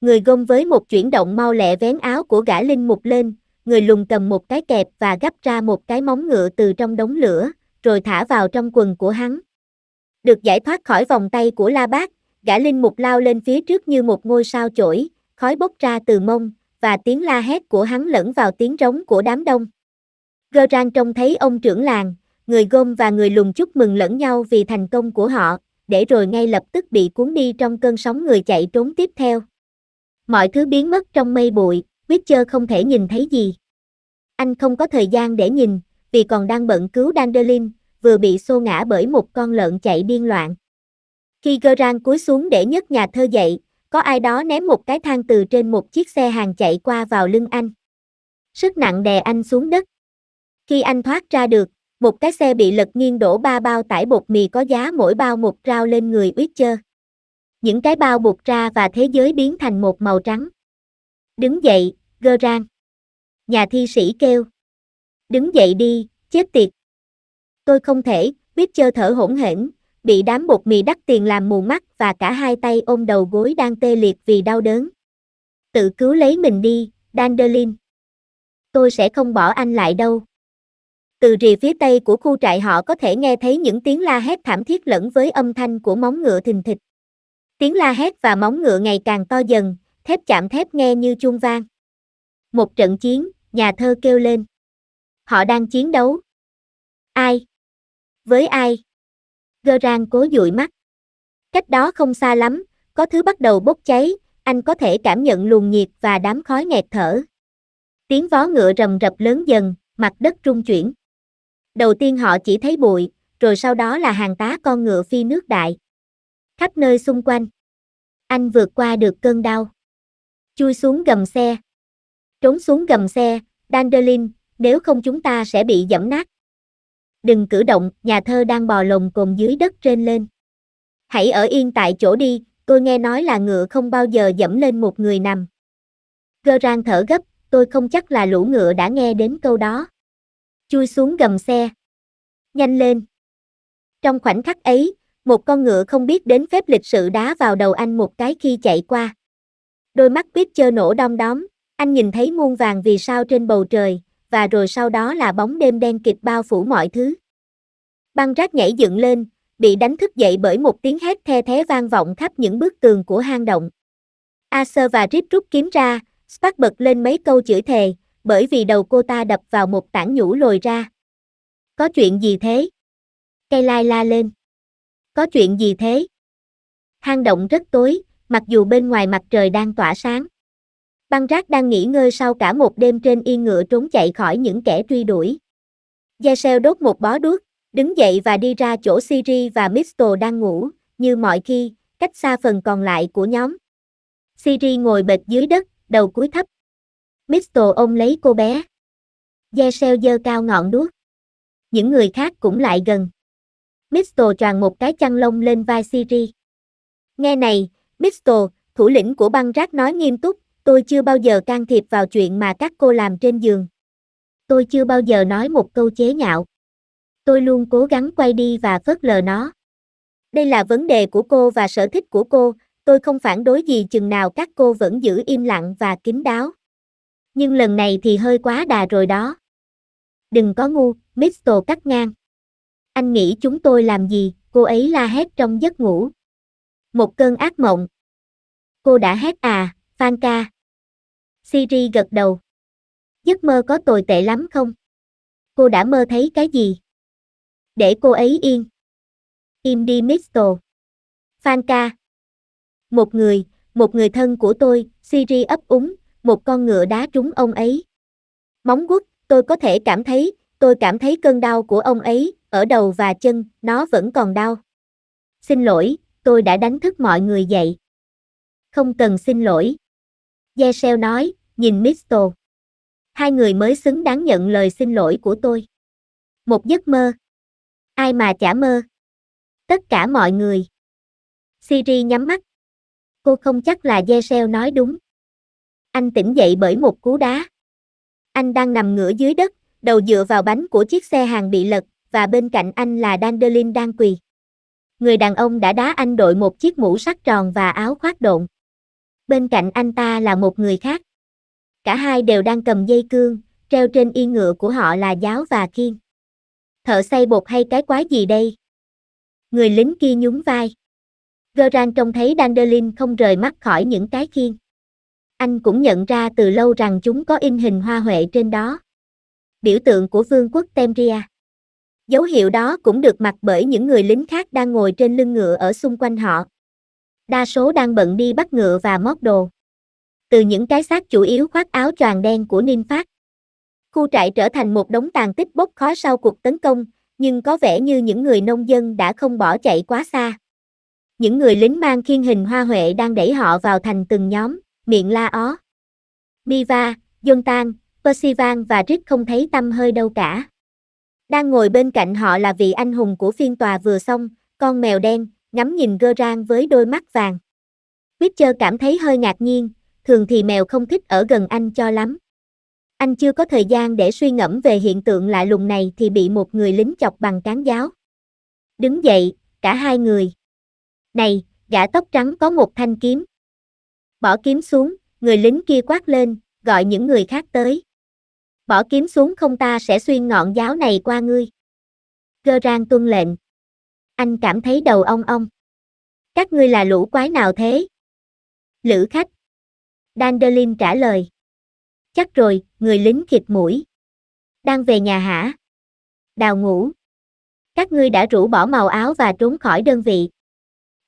Người gom với một chuyển động mau lẹ vén áo của gã linh mục lên, người lùng cầm một cái kẹp và gấp ra một cái móng ngựa từ trong đống lửa, rồi thả vào trong quần của hắn. Được giải thoát khỏi vòng tay của La Bác, gã linh mục lao lên phía trước như một ngôi sao chổi, khói bốc ra từ mông, và tiếng la hét của hắn lẫn vào tiếng rống của đám đông. Geraint trông thấy ông trưởng làng, người gom và người lùng chúc mừng lẫn nhau vì thành công của họ, để rồi ngay lập tức bị cuốn đi trong cơn sóng người chạy trốn tiếp theo. Mọi thứ biến mất trong mây bụi, Witcher không thể nhìn thấy gì. Anh không có thời gian để nhìn, vì còn đang bận cứu Dandelion, vừa bị xô ngã bởi một con lợn chạy điên loạn. Khi Geraint cúi xuống để nhấc nhà thơ dậy, có ai đó ném một cái thang từ trên một chiếc xe hàng chạy qua vào lưng anh. Sức nặng đè anh xuống đất. Khi anh thoát ra được, một cái xe bị lật nghiêng đổ ba bao tải bột mì có giá mỗi bao một rau lên người Uyết Chơ. Những cái bao bột ra và thế giới biến thành một màu trắng. Đứng dậy, gơ rang. Nhà thi sĩ kêu. Đứng dậy đi, chết tiệt. Tôi không thể, biết Chơ thở hổn hển, bị đám bột mì đắt tiền làm mù mắt và cả hai tay ôm đầu gối đang tê liệt vì đau đớn. Tự cứu lấy mình đi, Dandelion. Tôi sẽ không bỏ anh lại đâu. Từ rìa phía tây của khu trại họ có thể nghe thấy những tiếng la hét thảm thiết lẫn với âm thanh của móng ngựa thình thịch. Tiếng la hét và móng ngựa ngày càng to dần, thép chạm thép nghe như chuông vang. Một trận chiến, nhà thơ kêu lên. Họ đang chiến đấu. Ai? Với ai? Gerang cố dụi mắt. Cách đó không xa lắm, có thứ bắt đầu bốc cháy, anh có thể cảm nhận luồng nhiệt và đám khói nghẹt thở. Tiếng vó ngựa rầm rập lớn dần, mặt đất trung chuyển. Đầu tiên họ chỉ thấy bụi, rồi sau đó là hàng tá con ngựa phi nước đại. Khắp nơi xung quanh. Anh vượt qua được cơn đau. Chui xuống gầm xe. Trốn xuống gầm xe, Dandelion, nếu không chúng ta sẽ bị dẫm nát đừng cử động, nhà thơ đang bò lồng cồn dưới đất trên lên. Hãy ở yên tại chỗ đi, tôi nghe nói là ngựa không bao giờ dẫm lên một người nằm. Gơ rang thở gấp, tôi không chắc là lũ ngựa đã nghe đến câu đó. Chui xuống gầm xe. Nhanh lên. Trong khoảnh khắc ấy, một con ngựa không biết đến phép lịch sự đá vào đầu anh một cái khi chạy qua. Đôi mắt biết chơ nổ đom đóm, anh nhìn thấy muôn vàng vì sao trên bầu trời, và rồi sau đó là bóng đêm đen kịt bao phủ mọi thứ. Băng rác nhảy dựng lên, bị đánh thức dậy bởi một tiếng hét the thé vang vọng khắp những bức tường của hang động. Acer và Rip rút kiếm ra, Spark bật lên mấy câu chửi thề, bởi vì đầu cô ta đập vào một tảng nhũ lồi ra. Có chuyện gì thế? Cây lai la lên. Có chuyện gì thế? Hang động rất tối, mặc dù bên ngoài mặt trời đang tỏa sáng. Băng rác đang nghỉ ngơi sau cả một đêm trên yên ngựa trốn chạy khỏi những kẻ truy đuổi. Gesel đốt một bó đuốc, đứng dậy và đi ra chỗ Siri và Misto đang ngủ, như mọi khi, cách xa phần còn lại của nhóm. Siri ngồi bệt dưới đất, đầu cúi thấp. Misto ôm lấy cô bé. Gesel giơ cao ngọn đuốc. Những người khác cũng lại gần. Misto tròn một cái chăn lông lên vai Siri. Nghe này, Misto, thủ lĩnh của băng rác nói nghiêm túc, Tôi chưa bao giờ can thiệp vào chuyện mà các cô làm trên giường. Tôi chưa bao giờ nói một câu chế nhạo. Tôi luôn cố gắng quay đi và phớt lờ nó. Đây là vấn đề của cô và sở thích của cô, tôi không phản đối gì chừng nào các cô vẫn giữ im lặng và kín đáo. Nhưng lần này thì hơi quá đà rồi đó. Đừng có ngu, Mistle cắt ngang. Anh nghĩ chúng tôi làm gì, cô ấy la hét trong giấc ngủ. Một cơn ác mộng. Cô đã hét à, Phan ca. Siri gật đầu. Giấc mơ có tồi tệ lắm không? Cô đã mơ thấy cái gì? Để cô ấy yên. Im đi Misto. Phan ca. Một người, một người thân của tôi, Siri ấp úng, một con ngựa đá trúng ông ấy. Móng guốc, tôi có thể cảm thấy, tôi cảm thấy cơn đau của ông ấy, ở đầu và chân, nó vẫn còn đau. Xin lỗi, tôi đã đánh thức mọi người dậy. Không cần xin lỗi. Jesel nói, nhìn Mistle. Hai người mới xứng đáng nhận lời xin lỗi của tôi. Một giấc mơ. Ai mà chả mơ. Tất cả mọi người. Siri nhắm mắt. Cô không chắc là Jesel nói đúng. Anh tỉnh dậy bởi một cú đá. Anh đang nằm ngửa dưới đất, đầu dựa vào bánh của chiếc xe hàng bị lật, và bên cạnh anh là Dandelin đang quỳ. Người đàn ông đã đá anh đội một chiếc mũ sắt tròn và áo khoác độn bên cạnh anh ta là một người khác. Cả hai đều đang cầm dây cương, treo trên yên ngựa của họ là giáo và kiên. Thợ xây bột hay cái quái gì đây? Người lính kia nhún vai. Geraint trông thấy Dandelion không rời mắt khỏi những cái khiên. Anh cũng nhận ra từ lâu rằng chúng có in hình hoa huệ trên đó. Biểu tượng của vương quốc Temria. Dấu hiệu đó cũng được mặc bởi những người lính khác đang ngồi trên lưng ngựa ở xung quanh họ đa số đang bận đi bắt ngựa và móc đồ. Từ những cái xác chủ yếu khoác áo choàng đen của Ninh Phát. Khu trại trở thành một đống tàn tích bốc khói sau cuộc tấn công, nhưng có vẻ như những người nông dân đã không bỏ chạy quá xa. Những người lính mang khiên hình hoa huệ đang đẩy họ vào thành từng nhóm, miệng la ó. Miva, Tan, Percival và Rick không thấy tâm hơi đâu cả. Đang ngồi bên cạnh họ là vị anh hùng của phiên tòa vừa xong, con mèo đen, ngắm nhìn Gơ Rang với đôi mắt vàng. Witcher cảm thấy hơi ngạc nhiên, thường thì mèo không thích ở gần anh cho lắm. Anh chưa có thời gian để suy ngẫm về hiện tượng lạ lùng này thì bị một người lính chọc bằng cán giáo. Đứng dậy, cả hai người. Này, gã tóc trắng có một thanh kiếm. Bỏ kiếm xuống, người lính kia quát lên, gọi những người khác tới. Bỏ kiếm xuống không ta sẽ xuyên ngọn giáo này qua ngươi. Gơ Rang tuân lệnh anh cảm thấy đầu ong ong. Các ngươi là lũ quái nào thế? Lữ khách. Dandelin trả lời. Chắc rồi, người lính khịt mũi. Đang về nhà hả? Đào ngủ. Các ngươi đã rũ bỏ màu áo và trốn khỏi đơn vị.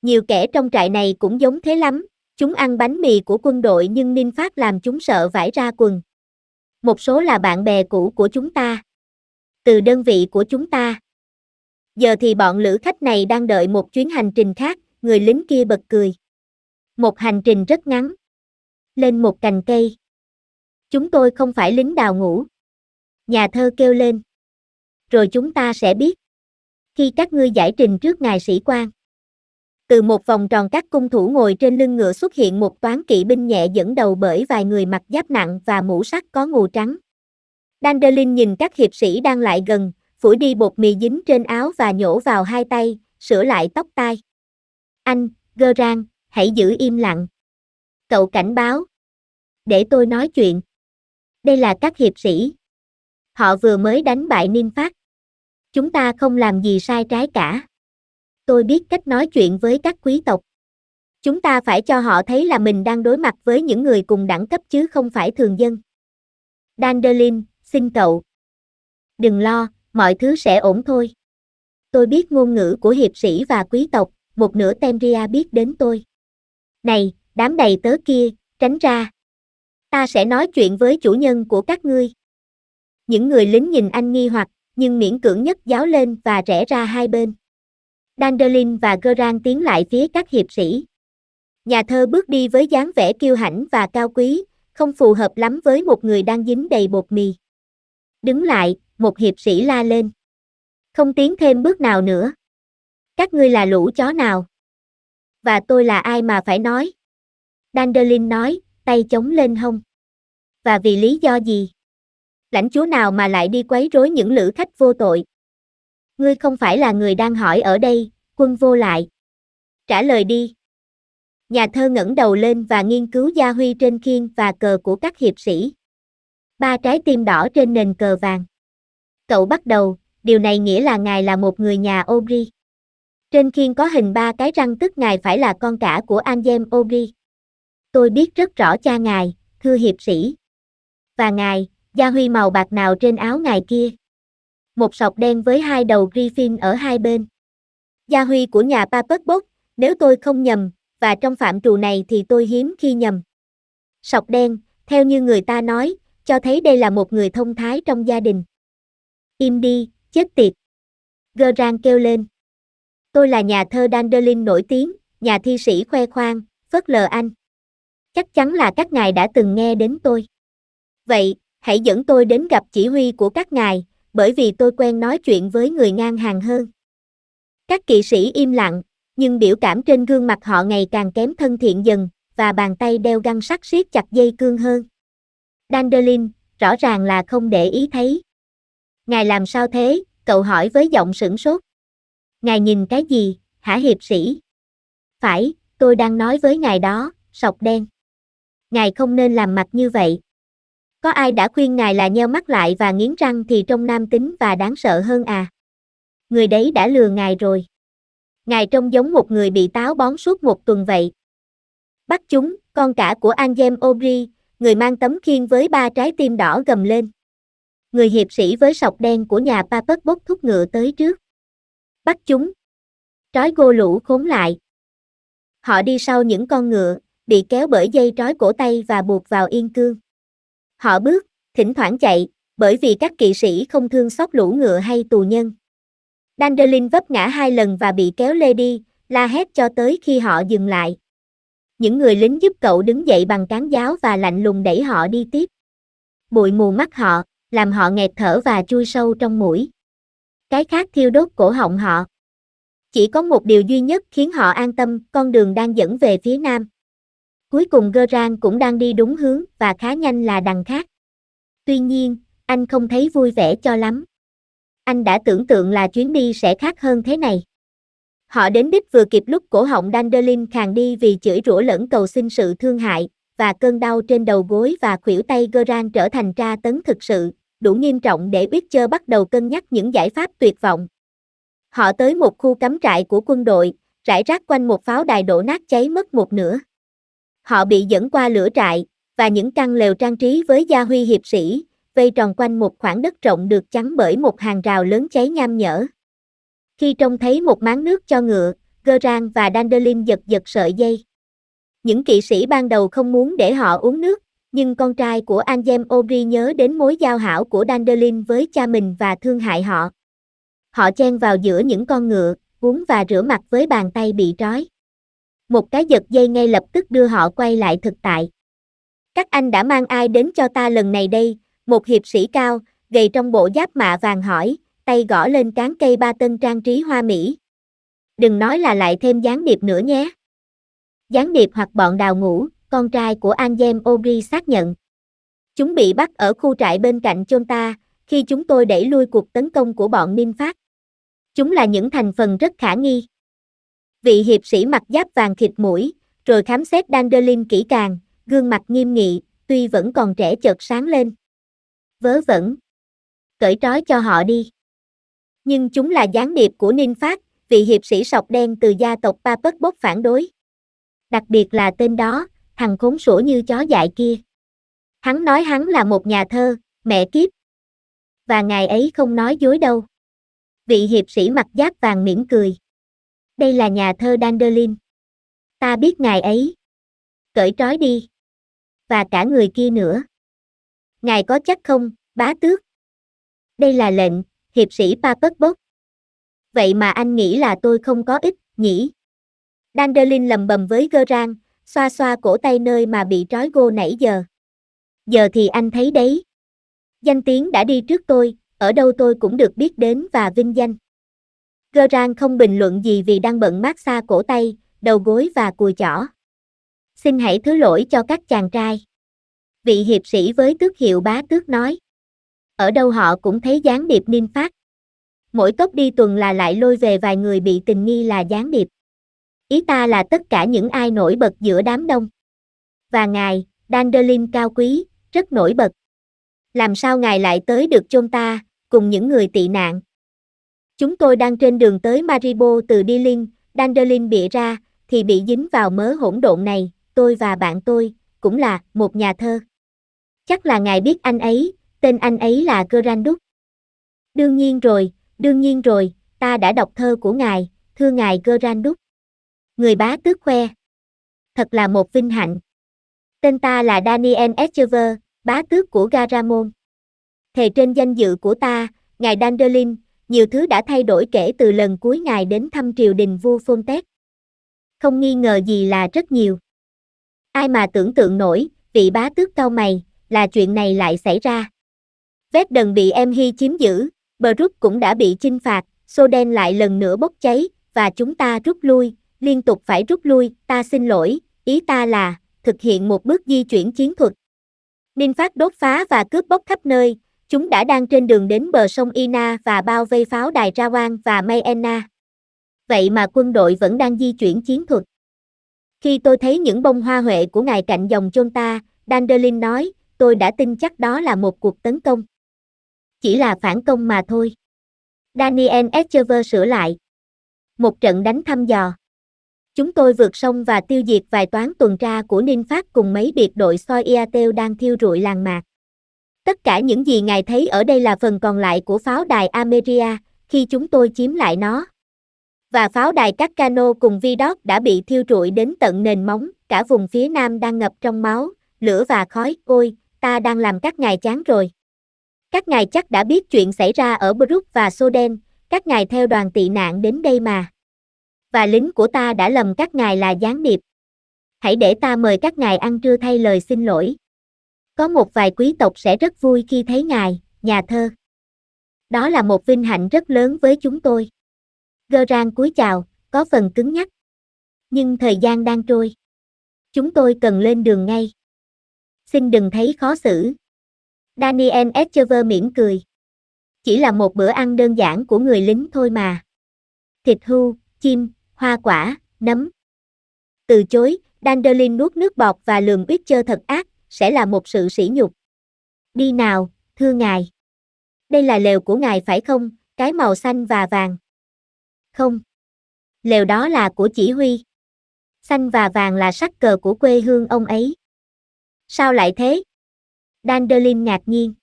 Nhiều kẻ trong trại này cũng giống thế lắm, chúng ăn bánh mì của quân đội nhưng Ninh Phát làm chúng sợ vải ra quần. Một số là bạn bè cũ của chúng ta. Từ đơn vị của chúng ta. Giờ thì bọn lữ khách này đang đợi một chuyến hành trình khác, người lính kia bật cười. Một hành trình rất ngắn. Lên một cành cây. Chúng tôi không phải lính đào ngũ. Nhà thơ kêu lên. Rồi chúng ta sẽ biết. Khi các ngươi giải trình trước ngài sĩ quan. Từ một vòng tròn các cung thủ ngồi trên lưng ngựa xuất hiện một toán kỵ binh nhẹ dẫn đầu bởi vài người mặc giáp nặng và mũ sắt có ngù trắng. Dandelin nhìn các hiệp sĩ đang lại gần, phủi đi bột mì dính trên áo và nhổ vào hai tay, sửa lại tóc tai. Anh, gơ rang, hãy giữ im lặng. Cậu cảnh báo. Để tôi nói chuyện. Đây là các hiệp sĩ. Họ vừa mới đánh bại Ninh Phát. Chúng ta không làm gì sai trái cả. Tôi biết cách nói chuyện với các quý tộc. Chúng ta phải cho họ thấy là mình đang đối mặt với những người cùng đẳng cấp chứ không phải thường dân. Dandelin, xin cậu. Đừng lo, mọi thứ sẽ ổn thôi. Tôi biết ngôn ngữ của hiệp sĩ và quý tộc, một nửa Temria biết đến tôi. Này, đám đầy tớ kia, tránh ra. Ta sẽ nói chuyện với chủ nhân của các ngươi. Những người lính nhìn anh nghi hoặc, nhưng miễn cưỡng nhất giáo lên và rẽ ra hai bên. Dandelin và Geran tiến lại phía các hiệp sĩ. Nhà thơ bước đi với dáng vẻ kiêu hãnh và cao quý, không phù hợp lắm với một người đang dính đầy bột mì. Đứng lại, một hiệp sĩ la lên. Không tiến thêm bước nào nữa. Các ngươi là lũ chó nào? Và tôi là ai mà phải nói? Dandelion nói, tay chống lên hông. Và vì lý do gì? Lãnh chúa nào mà lại đi quấy rối những lữ khách vô tội? Ngươi không phải là người đang hỏi ở đây, quân vô lại. Trả lời đi. Nhà thơ ngẩng đầu lên và nghiên cứu gia huy trên khiên và cờ của các hiệp sĩ. Ba trái tim đỏ trên nền cờ vàng cậu bắt đầu, điều này nghĩa là ngài là một người nhà Obri. Trên khiên có hình ba cái răng tức ngài phải là con cả của Anjem Obri. Tôi biết rất rõ cha ngài, thưa hiệp sĩ. Và ngài, gia huy màu bạc nào trên áo ngài kia? Một sọc đen với hai đầu griffin ở hai bên. Gia huy của nhà Papert nếu tôi không nhầm, và trong phạm trù này thì tôi hiếm khi nhầm. Sọc đen, theo như người ta nói, cho thấy đây là một người thông thái trong gia đình. Im đi, chết tiệt. Gerang kêu lên. Tôi là nhà thơ Dandelin nổi tiếng, nhà thi sĩ khoe khoang, phớt lờ anh. Chắc chắn là các ngài đã từng nghe đến tôi. Vậy, hãy dẫn tôi đến gặp chỉ huy của các ngài, bởi vì tôi quen nói chuyện với người ngang hàng hơn. Các kỵ sĩ im lặng, nhưng biểu cảm trên gương mặt họ ngày càng kém thân thiện dần, và bàn tay đeo găng sắt siết chặt dây cương hơn. Dandelin rõ ràng là không để ý thấy, Ngài làm sao thế? Cậu hỏi với giọng sửng sốt. Ngài nhìn cái gì? Hả hiệp sĩ? Phải, tôi đang nói với ngài đó, sọc đen. Ngài không nên làm mặt như vậy. Có ai đã khuyên ngài là nheo mắt lại và nghiến răng thì trông nam tính và đáng sợ hơn à? Người đấy đã lừa ngài rồi. Ngài trông giống một người bị táo bón suốt một tuần vậy. Bắt chúng, con cả của Angem Aubrey, người mang tấm khiên với ba trái tim đỏ gầm lên người hiệp sĩ với sọc đen của nhà Papert bốc thúc ngựa tới trước. Bắt chúng. Trói gô lũ khốn lại. Họ đi sau những con ngựa, bị kéo bởi dây trói cổ tay và buộc vào yên cương. Họ bước, thỉnh thoảng chạy, bởi vì các kỵ sĩ không thương xót lũ ngựa hay tù nhân. Dandelin vấp ngã hai lần và bị kéo lê đi, la hét cho tới khi họ dừng lại. Những người lính giúp cậu đứng dậy bằng cán giáo và lạnh lùng đẩy họ đi tiếp. Bụi mù mắt họ, làm họ nghẹt thở và chui sâu trong mũi. Cái khác thiêu đốt cổ họng họ. Chỉ có một điều duy nhất khiến họ an tâm, con đường đang dẫn về phía nam. Cuối cùng Gerang cũng đang đi đúng hướng và khá nhanh là đằng khác. Tuy nhiên, anh không thấy vui vẻ cho lắm. Anh đã tưởng tượng là chuyến đi sẽ khác hơn thế này. Họ đến đích vừa kịp lúc cổ họng Dandelion khàn đi vì chửi rủa lẫn cầu xin sự thương hại, và cơn đau trên đầu gối và khuỷu tay Gerang trở thành tra tấn thực sự, đủ nghiêm trọng để biết chơ bắt đầu cân nhắc những giải pháp tuyệt vọng. Họ tới một khu cắm trại của quân đội, rải rác quanh một pháo đài đổ nát cháy mất một nửa. Họ bị dẫn qua lửa trại, và những căn lều trang trí với gia huy hiệp sĩ, vây tròn quanh một khoảng đất rộng được chắn bởi một hàng rào lớn cháy nham nhở. Khi trông thấy một máng nước cho ngựa, Gerang và Dandelion giật giật sợi dây. Những kỵ sĩ ban đầu không muốn để họ uống nước, nhưng con trai của Angem Ori nhớ đến mối giao hảo của Dandelion với cha mình và thương hại họ. Họ chen vào giữa những con ngựa, uống và rửa mặt với bàn tay bị trói. Một cái giật dây ngay lập tức đưa họ quay lại thực tại. Các anh đã mang ai đến cho ta lần này đây? Một hiệp sĩ cao, gầy trong bộ giáp mạ vàng hỏi, tay gõ lên cán cây ba tân trang trí hoa mỹ. Đừng nói là lại thêm gián điệp nữa nhé. Gián điệp hoặc bọn đào ngũ, con trai của Angem Ori xác nhận. Chúng bị bắt ở khu trại bên cạnh chôn ta, khi chúng tôi đẩy lui cuộc tấn công của bọn Ninh Phát. Chúng là những thành phần rất khả nghi. Vị hiệp sĩ mặc giáp vàng thịt mũi, rồi khám xét Danderlin kỹ càng, gương mặt nghiêm nghị, tuy vẫn còn trẻ chợt sáng lên. Vớ vẩn. Cởi trói cho họ đi. Nhưng chúng là gián điệp của Ninh Phát, vị hiệp sĩ sọc đen từ gia tộc Papất phản đối. Đặc biệt là tên đó, thằng khốn sổ như chó dại kia. Hắn nói hắn là một nhà thơ, mẹ kiếp. Và ngài ấy không nói dối đâu. Vị hiệp sĩ mặt giáp vàng mỉm cười. Đây là nhà thơ Dandelin. Ta biết ngài ấy. Cởi trói đi. Và cả người kia nữa. Ngài có chắc không, bá tước? Đây là lệnh, hiệp sĩ Papusbok. Vậy mà anh nghĩ là tôi không có ích, nhỉ? Dandelin lầm bầm với Gerang, xoa xoa cổ tay nơi mà bị trói gô nãy giờ. Giờ thì anh thấy đấy. Danh tiếng đã đi trước tôi, ở đâu tôi cũng được biết đến và vinh danh. cơ rang không bình luận gì vì đang bận mát xa cổ tay, đầu gối và cùi chỏ. Xin hãy thứ lỗi cho các chàng trai. Vị hiệp sĩ với tước hiệu bá tước nói. Ở đâu họ cũng thấy gián điệp niêm phát. Mỗi tốc đi tuần là lại lôi về vài người bị tình nghi là gián điệp. Ý ta là tất cả những ai nổi bật giữa đám đông. Và ngài, Dandelin cao quý, rất nổi bật. Làm sao ngài lại tới được chôn ta, cùng những người tị nạn? Chúng tôi đang trên đường tới Maribo từ Dilin, Dandelin bịa ra, thì bị dính vào mớ hỗn độn này, tôi và bạn tôi, cũng là một nhà thơ. Chắc là ngài biết anh ấy, tên anh ấy là Granduk. Đương nhiên rồi, đương nhiên rồi, ta đã đọc thơ của ngài, thưa ngài Granduk người bá tước khoe. Thật là một vinh hạnh. Tên ta là Daniel Echever, bá tước của Garamon. Thề trên danh dự của ta, ngài Dandelin, nhiều thứ đã thay đổi kể từ lần cuối ngài đến thăm triều đình vua Fontec. Không nghi ngờ gì là rất nhiều. Ai mà tưởng tượng nổi, vị bá tước cao mày, là chuyện này lại xảy ra. Vết đần bị em Hy chiếm giữ, Brook cũng đã bị chinh phạt, Soden lại lần nữa bốc cháy, và chúng ta rút lui, liên tục phải rút lui, ta xin lỗi, ý ta là, thực hiện một bước di chuyển chiến thuật. Ninh Phát đốt phá và cướp bóc khắp nơi, chúng đã đang trên đường đến bờ sông Ina và bao vây pháo đài Rawang và Mayena. Vậy mà quân đội vẫn đang di chuyển chiến thuật. Khi tôi thấy những bông hoa huệ của ngài cạnh dòng chôn ta, Dandelin nói, tôi đã tin chắc đó là một cuộc tấn công. Chỉ là phản công mà thôi. Daniel Echever sửa lại. Một trận đánh thăm dò chúng tôi vượt sông và tiêu diệt vài toán tuần tra của Ninh Phát cùng mấy biệt đội soi Iatel đang thiêu rụi làng mạc. Tất cả những gì ngài thấy ở đây là phần còn lại của pháo đài Ameria, khi chúng tôi chiếm lại nó. Và pháo đài các cano cùng Vidoc đã bị thiêu rụi đến tận nền móng, cả vùng phía nam đang ngập trong máu, lửa và khói, ôi, ta đang làm các ngài chán rồi. Các ngài chắc đã biết chuyện xảy ra ở Brook và Soden, các ngài theo đoàn tị nạn đến đây mà và lính của ta đã lầm các ngài là gián điệp. Hãy để ta mời các ngài ăn trưa thay lời xin lỗi. Có một vài quý tộc sẽ rất vui khi thấy ngài, nhà thơ. Đó là một vinh hạnh rất lớn với chúng tôi. gơ rang cúi chào, có phần cứng nhắc. Nhưng thời gian đang trôi. Chúng tôi cần lên đường ngay. Xin đừng thấy khó xử. Daniel Etchever mỉm cười. Chỉ là một bữa ăn đơn giản của người lính thôi mà. Thịt hưu, chim, hoa quả, nấm. Từ chối, Dandelion nuốt nước bọt và lườm biết chơ thật ác, sẽ là một sự sỉ nhục. Đi nào, thưa ngài. Đây là lều của ngài phải không, cái màu xanh và vàng. Không. Lều đó là của chỉ huy. Xanh và vàng là sắc cờ của quê hương ông ấy. Sao lại thế? Dandelion ngạc nhiên.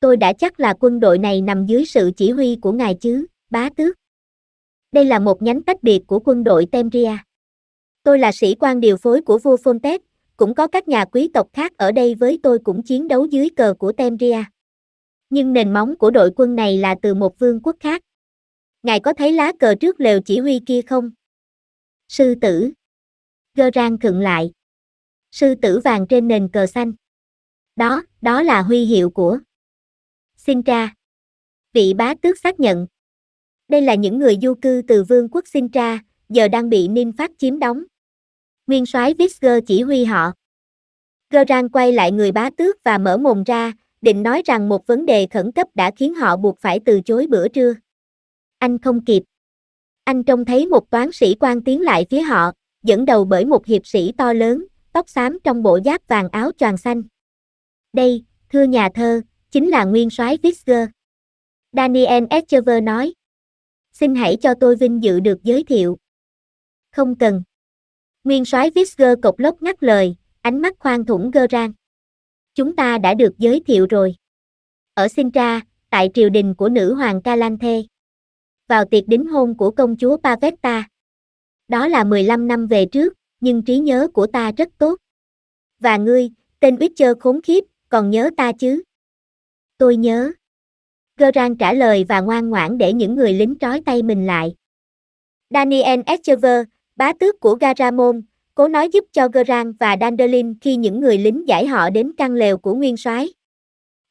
Tôi đã chắc là quân đội này nằm dưới sự chỉ huy của ngài chứ, bá tước. Đây là một nhánh tách biệt của quân đội Temria. Tôi là sĩ quan điều phối của vua Fontes. cũng có các nhà quý tộc khác ở đây với tôi cũng chiến đấu dưới cờ của Temria. Nhưng nền móng của đội quân này là từ một vương quốc khác. Ngài có thấy lá cờ trước lều chỉ huy kia không? Sư tử. Gơ rang khựng lại. Sư tử vàng trên nền cờ xanh. Đó, đó là huy hiệu của. Xin tra. Vị bá tước xác nhận. Đây là những người du cư từ vương quốc Sintra, giờ đang bị Ninh Phát chiếm đóng. Nguyên soái Visger chỉ huy họ. Gerang quay lại người bá tước và mở mồm ra, định nói rằng một vấn đề khẩn cấp đã khiến họ buộc phải từ chối bữa trưa. Anh không kịp. Anh trông thấy một toán sĩ quan tiến lại phía họ, dẫn đầu bởi một hiệp sĩ to lớn, tóc xám trong bộ giáp vàng áo choàng xanh. Đây, thưa nhà thơ, chính là nguyên soái Visger. Daniel Etchever nói xin hãy cho tôi vinh dự được giới thiệu. Không cần. Nguyên soái Visger cộc lốc ngắt lời, ánh mắt khoan thủng gơ rang. Chúng ta đã được giới thiệu rồi. Ở Sintra, tại triều đình của nữ hoàng Calanthe. Vào tiệc đính hôn của công chúa Pavetta. Đó là 15 năm về trước, nhưng trí nhớ của ta rất tốt. Và ngươi, tên Witcher khốn khiếp, còn nhớ ta chứ? Tôi nhớ. Gerang trả lời và ngoan ngoãn để những người lính trói tay mình lại. Daniel Echever, bá tước của Garamon, cố nói giúp cho Gerang và Dandelin khi những người lính giải họ đến căn lều của nguyên soái.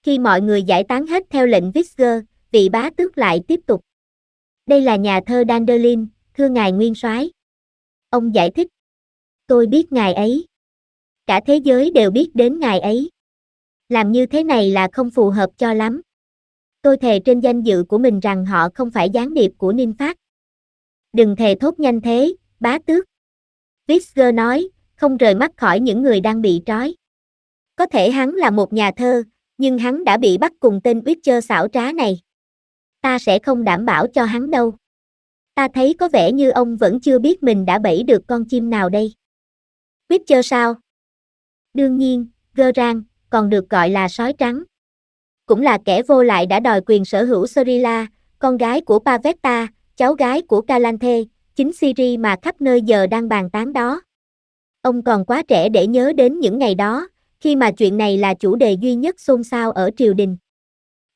Khi mọi người giải tán hết theo lệnh Visger, vị bá tước lại tiếp tục. Đây là nhà thơ Dandelin, thưa ngài nguyên soái. Ông giải thích. Tôi biết ngài ấy. Cả thế giới đều biết đến ngài ấy. Làm như thế này là không phù hợp cho lắm. Tôi thề trên danh dự của mình rằng họ không phải gián điệp của Ninh Phát. Đừng thề thốt nhanh thế, bá tước. Visger nói, không rời mắt khỏi những người đang bị trói. Có thể hắn là một nhà thơ, nhưng hắn đã bị bắt cùng tên Witcher xảo trá này. Ta sẽ không đảm bảo cho hắn đâu. Ta thấy có vẻ như ông vẫn chưa biết mình đã bẫy được con chim nào đây. Witcher sao? Đương nhiên, Gơ Rang, còn được gọi là sói trắng cũng là kẻ vô lại đã đòi quyền sở hữu Serila, con gái của Pavetta, cháu gái của Calanthe, chính Siri mà khắp nơi giờ đang bàn tán đó. Ông còn quá trẻ để nhớ đến những ngày đó, khi mà chuyện này là chủ đề duy nhất xôn xao ở triều đình.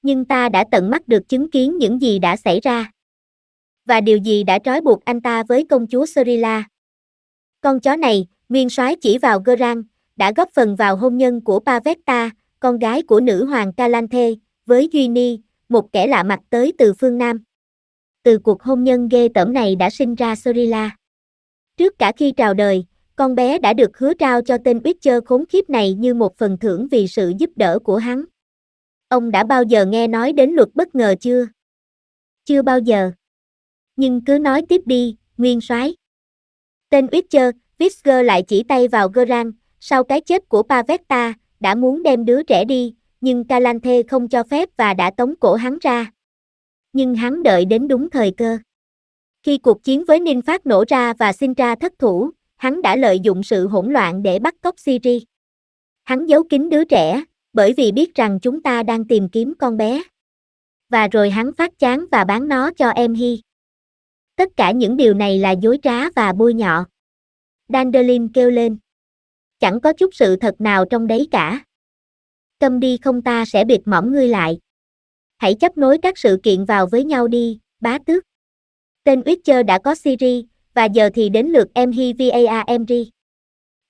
Nhưng ta đã tận mắt được chứng kiến những gì đã xảy ra. Và điều gì đã trói buộc anh ta với công chúa Serila. Con chó này, nguyên soái chỉ vào Gerang, đã góp phần vào hôn nhân của Pavetta, con gái của nữ hoàng Calanthe, với Duy một kẻ lạ mặt tới từ phương Nam. Từ cuộc hôn nhân ghê tởm này đã sinh ra Sorila. Trước cả khi chào đời, con bé đã được hứa trao cho tên Witcher khốn khiếp này như một phần thưởng vì sự giúp đỡ của hắn. Ông đã bao giờ nghe nói đến luật bất ngờ chưa? Chưa bao giờ. Nhưng cứ nói tiếp đi, Nguyên soái. Tên Witcher, Visger lại chỉ tay vào Geralt, sau cái chết của Pavetta, đã muốn đem đứa trẻ đi, nhưng Calanthe không cho phép và đã tống cổ hắn ra. Nhưng hắn đợi đến đúng thời cơ. Khi cuộc chiến với Ninh Phát nổ ra và Sintra thất thủ, hắn đã lợi dụng sự hỗn loạn để bắt cóc Siri. Hắn giấu kín đứa trẻ, bởi vì biết rằng chúng ta đang tìm kiếm con bé. Và rồi hắn phát chán và bán nó cho em Hi. Tất cả những điều này là dối trá và bôi nhọ. Dandelion kêu lên chẳng có chút sự thật nào trong đấy cả. Câm đi không ta sẽ bịt mỏm ngươi lại. Hãy chấp nối các sự kiện vào với nhau đi, bá tước. Tên Uyết Chơ đã có Siri, và giờ thì đến lượt em Hi VARMG.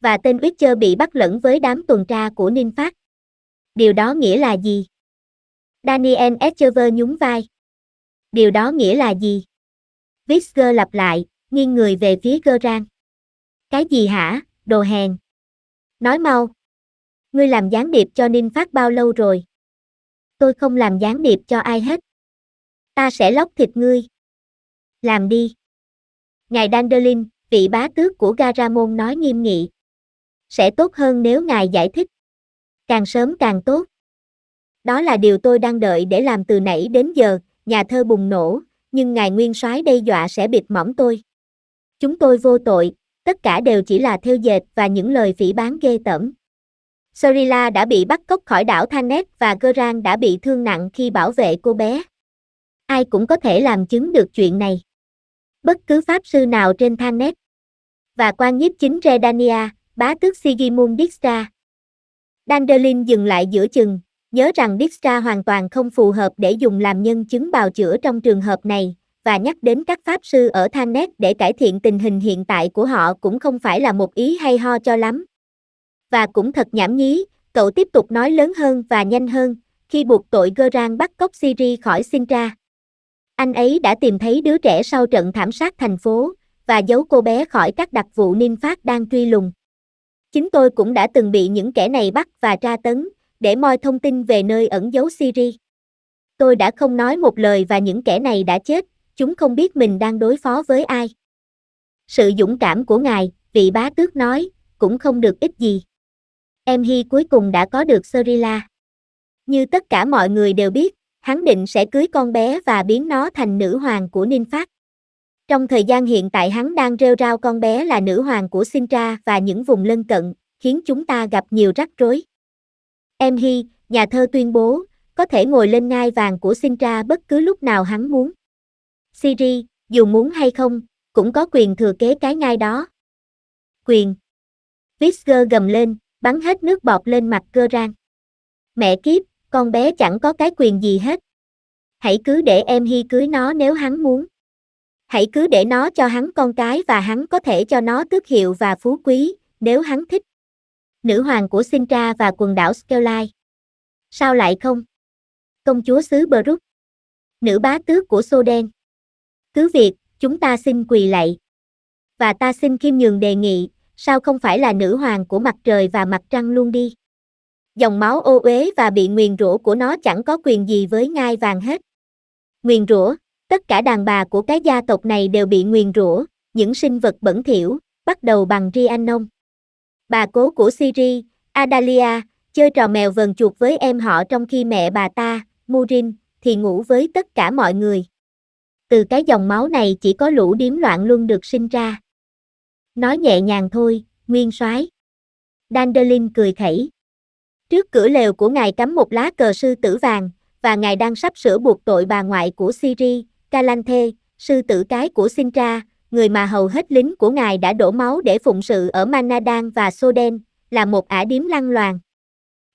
Và tên Uyết Chơ bị bắt lẫn với đám tuần tra của Ninh Phát. Điều đó nghĩa là gì? Daniel Echever nhún vai. Điều đó nghĩa là gì? Visger lặp lại, nghiêng người về phía Gerang. Cái gì hả, đồ hèn? Nói mau. Ngươi làm gián điệp cho Ninh Phát bao lâu rồi? Tôi không làm gián điệp cho ai hết. Ta sẽ lóc thịt ngươi. Làm đi. Ngài Dandelin, vị bá tước của Garamon nói nghiêm nghị. Sẽ tốt hơn nếu ngài giải thích. Càng sớm càng tốt. Đó là điều tôi đang đợi để làm từ nãy đến giờ, nhà thơ bùng nổ, nhưng ngài nguyên soái đe dọa sẽ bịt mỏng tôi. Chúng tôi vô tội, tất cả đều chỉ là theo dệt và những lời phỉ bán ghê tởm. Sorila đã bị bắt cóc khỏi đảo Thanet và Gerang đã bị thương nặng khi bảo vệ cô bé. Ai cũng có thể làm chứng được chuyện này. Bất cứ pháp sư nào trên Thanet và quan nhiếp chính Redania, bá tước Sigimund Dijkstra. Dandelin dừng lại giữa chừng, nhớ rằng Dijkstra hoàn toàn không phù hợp để dùng làm nhân chứng bào chữa trong trường hợp này, và nhắc đến các pháp sư ở Thanet để cải thiện tình hình hiện tại của họ cũng không phải là một ý hay ho cho lắm. Và cũng thật nhảm nhí, cậu tiếp tục nói lớn hơn và nhanh hơn, khi buộc tội Gerang bắt cóc Siri khỏi Sintra. Anh ấy đã tìm thấy đứa trẻ sau trận thảm sát thành phố, và giấu cô bé khỏi các đặc vụ Ninh phát đang truy lùng. Chính tôi cũng đã từng bị những kẻ này bắt và tra tấn, để moi thông tin về nơi ẩn giấu Siri. Tôi đã không nói một lời và những kẻ này đã chết, chúng không biết mình đang đối phó với ai. Sự dũng cảm của ngài, vị bá tước nói, cũng không được ít gì. Em Hy cuối cùng đã có được Serila. Như tất cả mọi người đều biết, hắn định sẽ cưới con bé và biến nó thành nữ hoàng của Ninh Phát. Trong thời gian hiện tại hắn đang rêu rao con bé là nữ hoàng của Sintra và những vùng lân cận, khiến chúng ta gặp nhiều rắc rối. Em Hy, nhà thơ tuyên bố, có thể ngồi lên ngai vàng của Sintra bất cứ lúc nào hắn muốn. Siri, dù muốn hay không, cũng có quyền thừa kế cái ngai đó. Quyền. Whisker gầm lên, bắn hết nước bọt lên mặt cơ rang. Mẹ kiếp, con bé chẳng có cái quyền gì hết. Hãy cứ để em hy cưới nó nếu hắn muốn. Hãy cứ để nó cho hắn con cái và hắn có thể cho nó tước hiệu và phú quý, nếu hắn thích. Nữ hoàng của Sintra và quần đảo Skelai. Sao lại không? Công chúa xứ Brook. Nữ bá tước của Soden cứ việc, chúng ta xin quỳ lạy. Và ta xin khiêm nhường đề nghị, sao không phải là nữ hoàng của mặt trời và mặt trăng luôn đi? Dòng máu ô uế và bị nguyền rủa của nó chẳng có quyền gì với ngai vàng hết. Nguyền rủa, tất cả đàn bà của cái gia tộc này đều bị nguyền rủa, những sinh vật bẩn thỉu, bắt đầu bằng Rhiannon. Bà cố của Siri, Adalia, chơi trò mèo vờn chuột với em họ trong khi mẹ bà ta, Murin, thì ngủ với tất cả mọi người từ cái dòng máu này chỉ có lũ điếm loạn luân được sinh ra. Nói nhẹ nhàng thôi, nguyên soái. Dandelin cười khẩy. Trước cửa lều của ngài cắm một lá cờ sư tử vàng, và ngài đang sắp sửa buộc tội bà ngoại của Siri, Calanthe, sư tử cái của Sintra, người mà hầu hết lính của ngài đã đổ máu để phụng sự ở Manadan và Soden, là một ả điếm lăng loàn.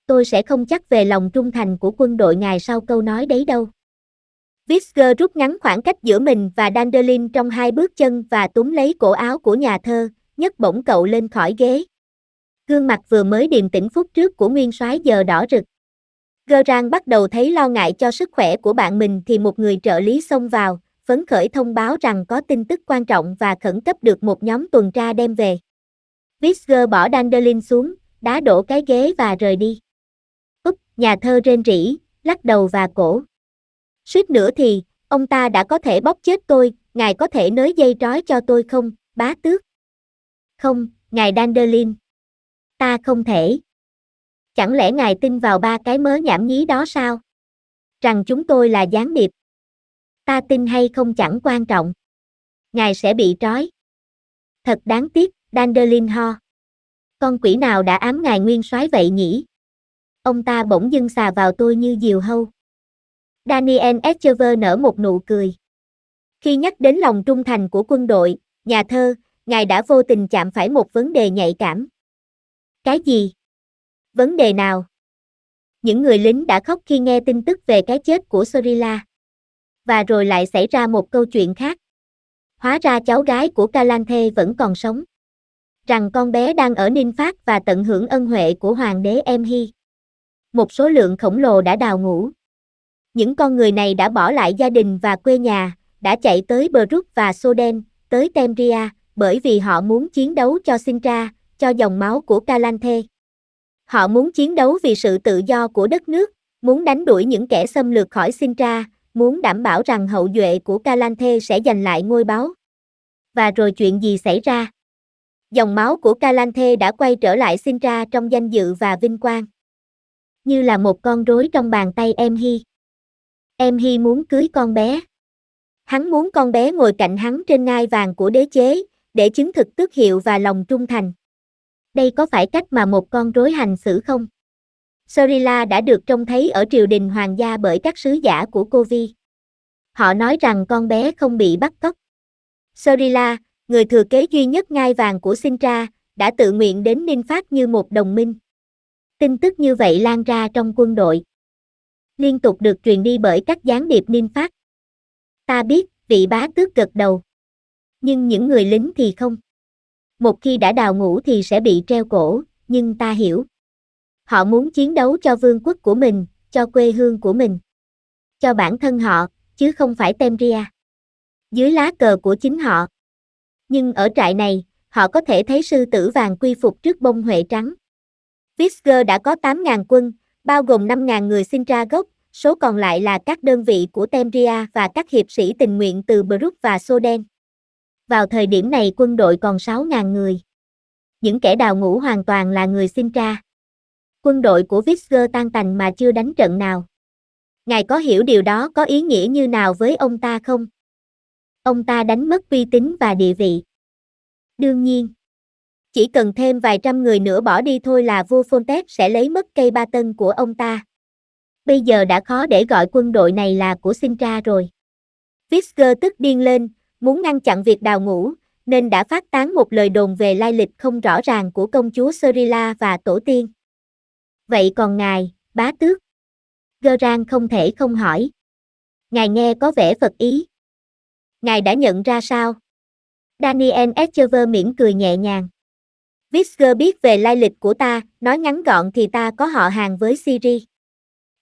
Tôi sẽ không chắc về lòng trung thành của quân đội ngài sau câu nói đấy đâu. Fisker rút ngắn khoảng cách giữa mình và Dandelin trong hai bước chân và túm lấy cổ áo của nhà thơ, nhấc bổng cậu lên khỏi ghế. Gương mặt vừa mới điềm tĩnh phút trước của nguyên soái giờ đỏ rực. Gerang bắt đầu thấy lo ngại cho sức khỏe của bạn mình thì một người trợ lý xông vào, phấn khởi thông báo rằng có tin tức quan trọng và khẩn cấp được một nhóm tuần tra đem về. Fisker bỏ Dandelin xuống, đá đổ cái ghế và rời đi. Úp, nhà thơ rên rỉ, lắc đầu và cổ suýt nữa thì, ông ta đã có thể bóp chết tôi, ngài có thể nới dây trói cho tôi không, bá tước? Không, ngài Dandelin. Ta không thể. Chẳng lẽ ngài tin vào ba cái mớ nhảm nhí đó sao? Rằng chúng tôi là gián điệp. Ta tin hay không chẳng quan trọng. Ngài sẽ bị trói. Thật đáng tiếc, Dandelin ho. Con quỷ nào đã ám ngài nguyên soái vậy nhỉ? Ông ta bỗng dưng xà vào tôi như diều hâu. Daniel Echever nở một nụ cười. Khi nhắc đến lòng trung thành của quân đội, nhà thơ, ngài đã vô tình chạm phải một vấn đề nhạy cảm. Cái gì? Vấn đề nào? Những người lính đã khóc khi nghe tin tức về cái chết của Sorila. Và rồi lại xảy ra một câu chuyện khác. Hóa ra cháu gái của Calanthe vẫn còn sống. Rằng con bé đang ở Ninh Phát và tận hưởng ân huệ của Hoàng đế Em Hy. Một số lượng khổng lồ đã đào ngũ. Những con người này đã bỏ lại gia đình và quê nhà, đã chạy tới Brook và Soden, tới Temria, bởi vì họ muốn chiến đấu cho Sintra, cho dòng máu của Calanthe. Họ muốn chiến đấu vì sự tự do của đất nước, muốn đánh đuổi những kẻ xâm lược khỏi Sintra, muốn đảm bảo rằng hậu duệ của Calanthe sẽ giành lại ngôi báo. Và rồi chuyện gì xảy ra? Dòng máu của Calanthe đã quay trở lại Sintra trong danh dự và vinh quang. Như là một con rối trong bàn tay em Hi. Em hy muốn cưới con bé. Hắn muốn con bé ngồi cạnh hắn trên ngai vàng của đế chế, để chứng thực tước hiệu và lòng trung thành. Đây có phải cách mà một con rối hành xử không? Sorila đã được trông thấy ở triều đình hoàng gia bởi các sứ giả của cô Vi. Họ nói rằng con bé không bị bắt cóc. Sorila, người thừa kế duy nhất ngai vàng của Sintra, đã tự nguyện đến Ninh Phát như một đồng minh. Tin tức như vậy lan ra trong quân đội liên tục được truyền đi bởi các gián điệp ninh phát. Ta biết, vị bá tước gật đầu. Nhưng những người lính thì không. Một khi đã đào ngũ thì sẽ bị treo cổ, nhưng ta hiểu. Họ muốn chiến đấu cho vương quốc của mình, cho quê hương của mình. Cho bản thân họ, chứ không phải Temria. Dưới lá cờ của chính họ. Nhưng ở trại này, họ có thể thấy sư tử vàng quy phục trước bông huệ trắng. Fisker đã có 8.000 quân, bao gồm 5.000 người sinh ra gốc, số còn lại là các đơn vị của Temria và các hiệp sĩ tình nguyện từ Brook và Soden. Vào thời điểm này quân đội còn 6.000 người. Những kẻ đào ngũ hoàn toàn là người sinh ra. Quân đội của Visger tan tành mà chưa đánh trận nào. Ngài có hiểu điều đó có ý nghĩa như nào với ông ta không? Ông ta đánh mất uy tín và địa vị. Đương nhiên. Chỉ cần thêm vài trăm người nữa bỏ đi thôi là vua Fontep sẽ lấy mất cây ba tân của ông ta. Bây giờ đã khó để gọi quân đội này là của Sintra rồi. Fisker tức điên lên, muốn ngăn chặn việc đào ngũ, nên đã phát tán một lời đồn về lai lịch không rõ ràng của công chúa Serila và tổ tiên. Vậy còn ngài, bá tước? Gerang không thể không hỏi. Ngài nghe có vẻ phật ý. Ngài đã nhận ra sao? Daniel Etchever mỉm cười nhẹ nhàng. Visger biết về lai lịch của ta, nói ngắn gọn thì ta có họ hàng với Siri.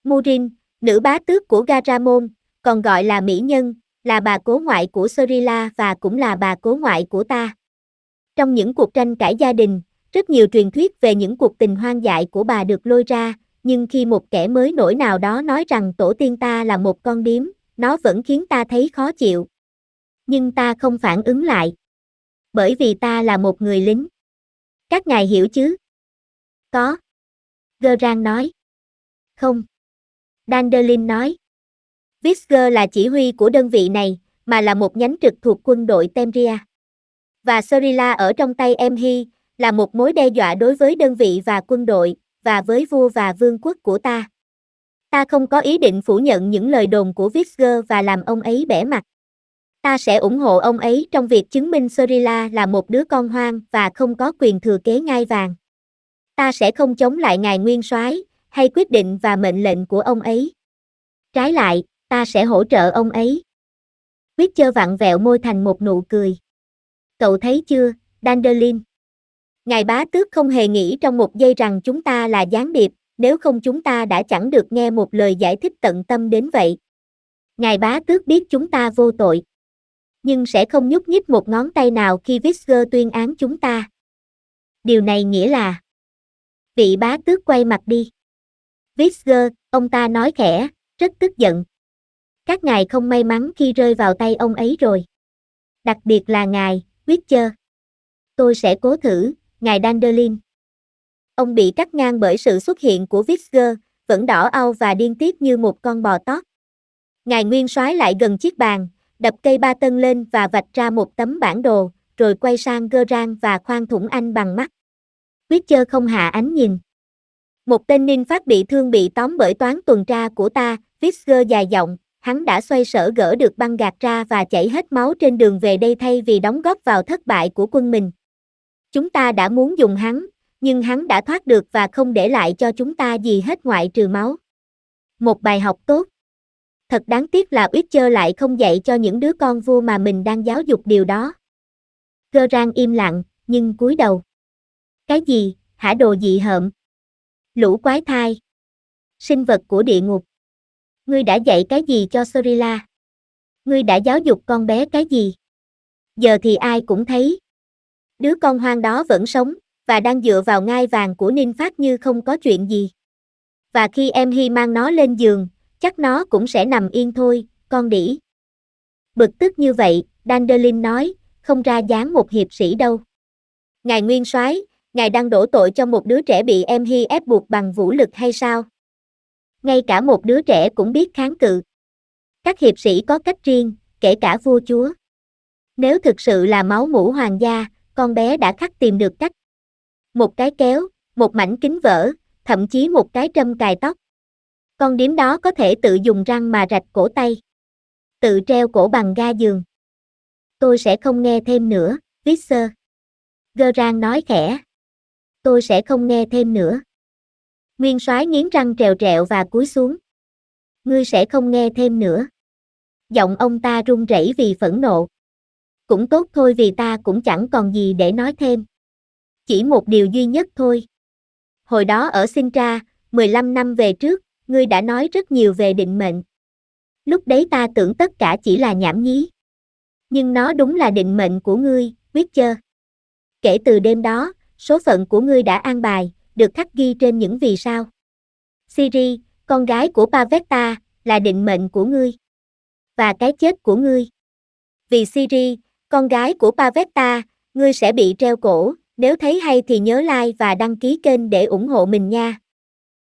Murin, nữ bá tước của Garamon, còn gọi là mỹ nhân, là bà cố ngoại của Serila và cũng là bà cố ngoại của ta. Trong những cuộc tranh cãi gia đình, rất nhiều truyền thuyết về những cuộc tình hoang dại của bà được lôi ra, nhưng khi một kẻ mới nổi nào đó nói rằng tổ tiên ta là một con điếm, nó vẫn khiến ta thấy khó chịu. Nhưng ta không phản ứng lại. Bởi vì ta là một người lính. Các ngài hiểu chứ? Có. gơ rang nói. Không. Dandelin nói. Visger là chỉ huy của đơn vị này, mà là một nhánh trực thuộc quân đội Temria. Và Serila ở trong tay emhi là một mối đe dọa đối với đơn vị và quân đội, và với vua và vương quốc của ta. Ta không có ý định phủ nhận những lời đồn của Visger và làm ông ấy bẻ mặt. Ta sẽ ủng hộ ông ấy trong việc chứng minh Serila là một đứa con hoang và không có quyền thừa kế ngai vàng. Ta sẽ không chống lại ngài nguyên soái hay quyết định và mệnh lệnh của ông ấy. Trái lại, ta sẽ hỗ trợ ông ấy. Quyết chơ vặn vẹo môi thành một nụ cười. Cậu thấy chưa, Dandelion? Ngài bá tước không hề nghĩ trong một giây rằng chúng ta là gián điệp, nếu không chúng ta đã chẳng được nghe một lời giải thích tận tâm đến vậy. Ngài bá tước biết chúng ta vô tội nhưng sẽ không nhúc nhích một ngón tay nào khi Visger tuyên án chúng ta. Điều này nghĩa là Vị bá tước quay mặt đi. Visger, ông ta nói khẽ, rất tức giận. Các ngài không may mắn khi rơi vào tay ông ấy rồi. Đặc biệt là ngài, Witcher. Tôi sẽ cố thử, ngài Dandelin. Ông bị cắt ngang bởi sự xuất hiện của Visger, vẫn đỏ au và điên tiết như một con bò tót. Ngài Nguyên soái lại gần chiếc bàn, đập cây ba tân lên và vạch ra một tấm bản đồ, rồi quay sang gơ rang và khoan thủng anh bằng mắt. Quyết chơ không hạ ánh nhìn. Một tên ninh phát bị thương bị tóm bởi toán tuần tra của ta, Visger dài giọng, hắn đã xoay sở gỡ được băng gạt ra và chảy hết máu trên đường về đây thay vì đóng góp vào thất bại của quân mình. Chúng ta đã muốn dùng hắn, nhưng hắn đã thoát được và không để lại cho chúng ta gì hết ngoại trừ máu. Một bài học tốt thật đáng tiếc là Uyết Chơ lại không dạy cho những đứa con vua mà mình đang giáo dục điều đó. Cơ rang im lặng, nhưng cúi đầu. Cái gì, hả đồ dị hợm? Lũ quái thai. Sinh vật của địa ngục. Ngươi đã dạy cái gì cho Sorila? Ngươi đã giáo dục con bé cái gì? Giờ thì ai cũng thấy. Đứa con hoang đó vẫn sống, và đang dựa vào ngai vàng của Ninh Phát như không có chuyện gì. Và khi em Hy mang nó lên giường, chắc nó cũng sẽ nằm yên thôi, con đỉ. Bực tức như vậy, Dandelin nói, không ra dáng một hiệp sĩ đâu. Ngài Nguyên soái, ngài đang đổ tội cho một đứa trẻ bị em hi ép buộc bằng vũ lực hay sao? Ngay cả một đứa trẻ cũng biết kháng cự. Các hiệp sĩ có cách riêng, kể cả vua chúa. Nếu thực sự là máu mũ hoàng gia, con bé đã khắc tìm được cách. Một cái kéo, một mảnh kính vỡ, thậm chí một cái trâm cài tóc. Con điếm đó có thể tự dùng răng mà rạch cổ tay. Tự treo cổ bằng ga giường. Tôi sẽ không nghe thêm nữa, Visser. Gerang nói khẽ. Tôi sẽ không nghe thêm nữa. Nguyên soái nghiến răng trèo trẹo và cúi xuống. Ngươi sẽ không nghe thêm nữa. Giọng ông ta run rẩy vì phẫn nộ. Cũng tốt thôi vì ta cũng chẳng còn gì để nói thêm. Chỉ một điều duy nhất thôi. Hồi đó ở Sintra, 15 năm về trước, ngươi đã nói rất nhiều về định mệnh. Lúc đấy ta tưởng tất cả chỉ là nhảm nhí. Nhưng nó đúng là định mệnh của ngươi, biết chưa? Kể từ đêm đó, số phận của ngươi đã an bài, được khắc ghi trên những vì sao. Siri, con gái của Pavetta, là định mệnh của ngươi. Và cái chết của ngươi. Vì Siri, con gái của Pavetta, ngươi sẽ bị treo cổ, nếu thấy hay thì nhớ like và đăng ký kênh để ủng hộ mình nha.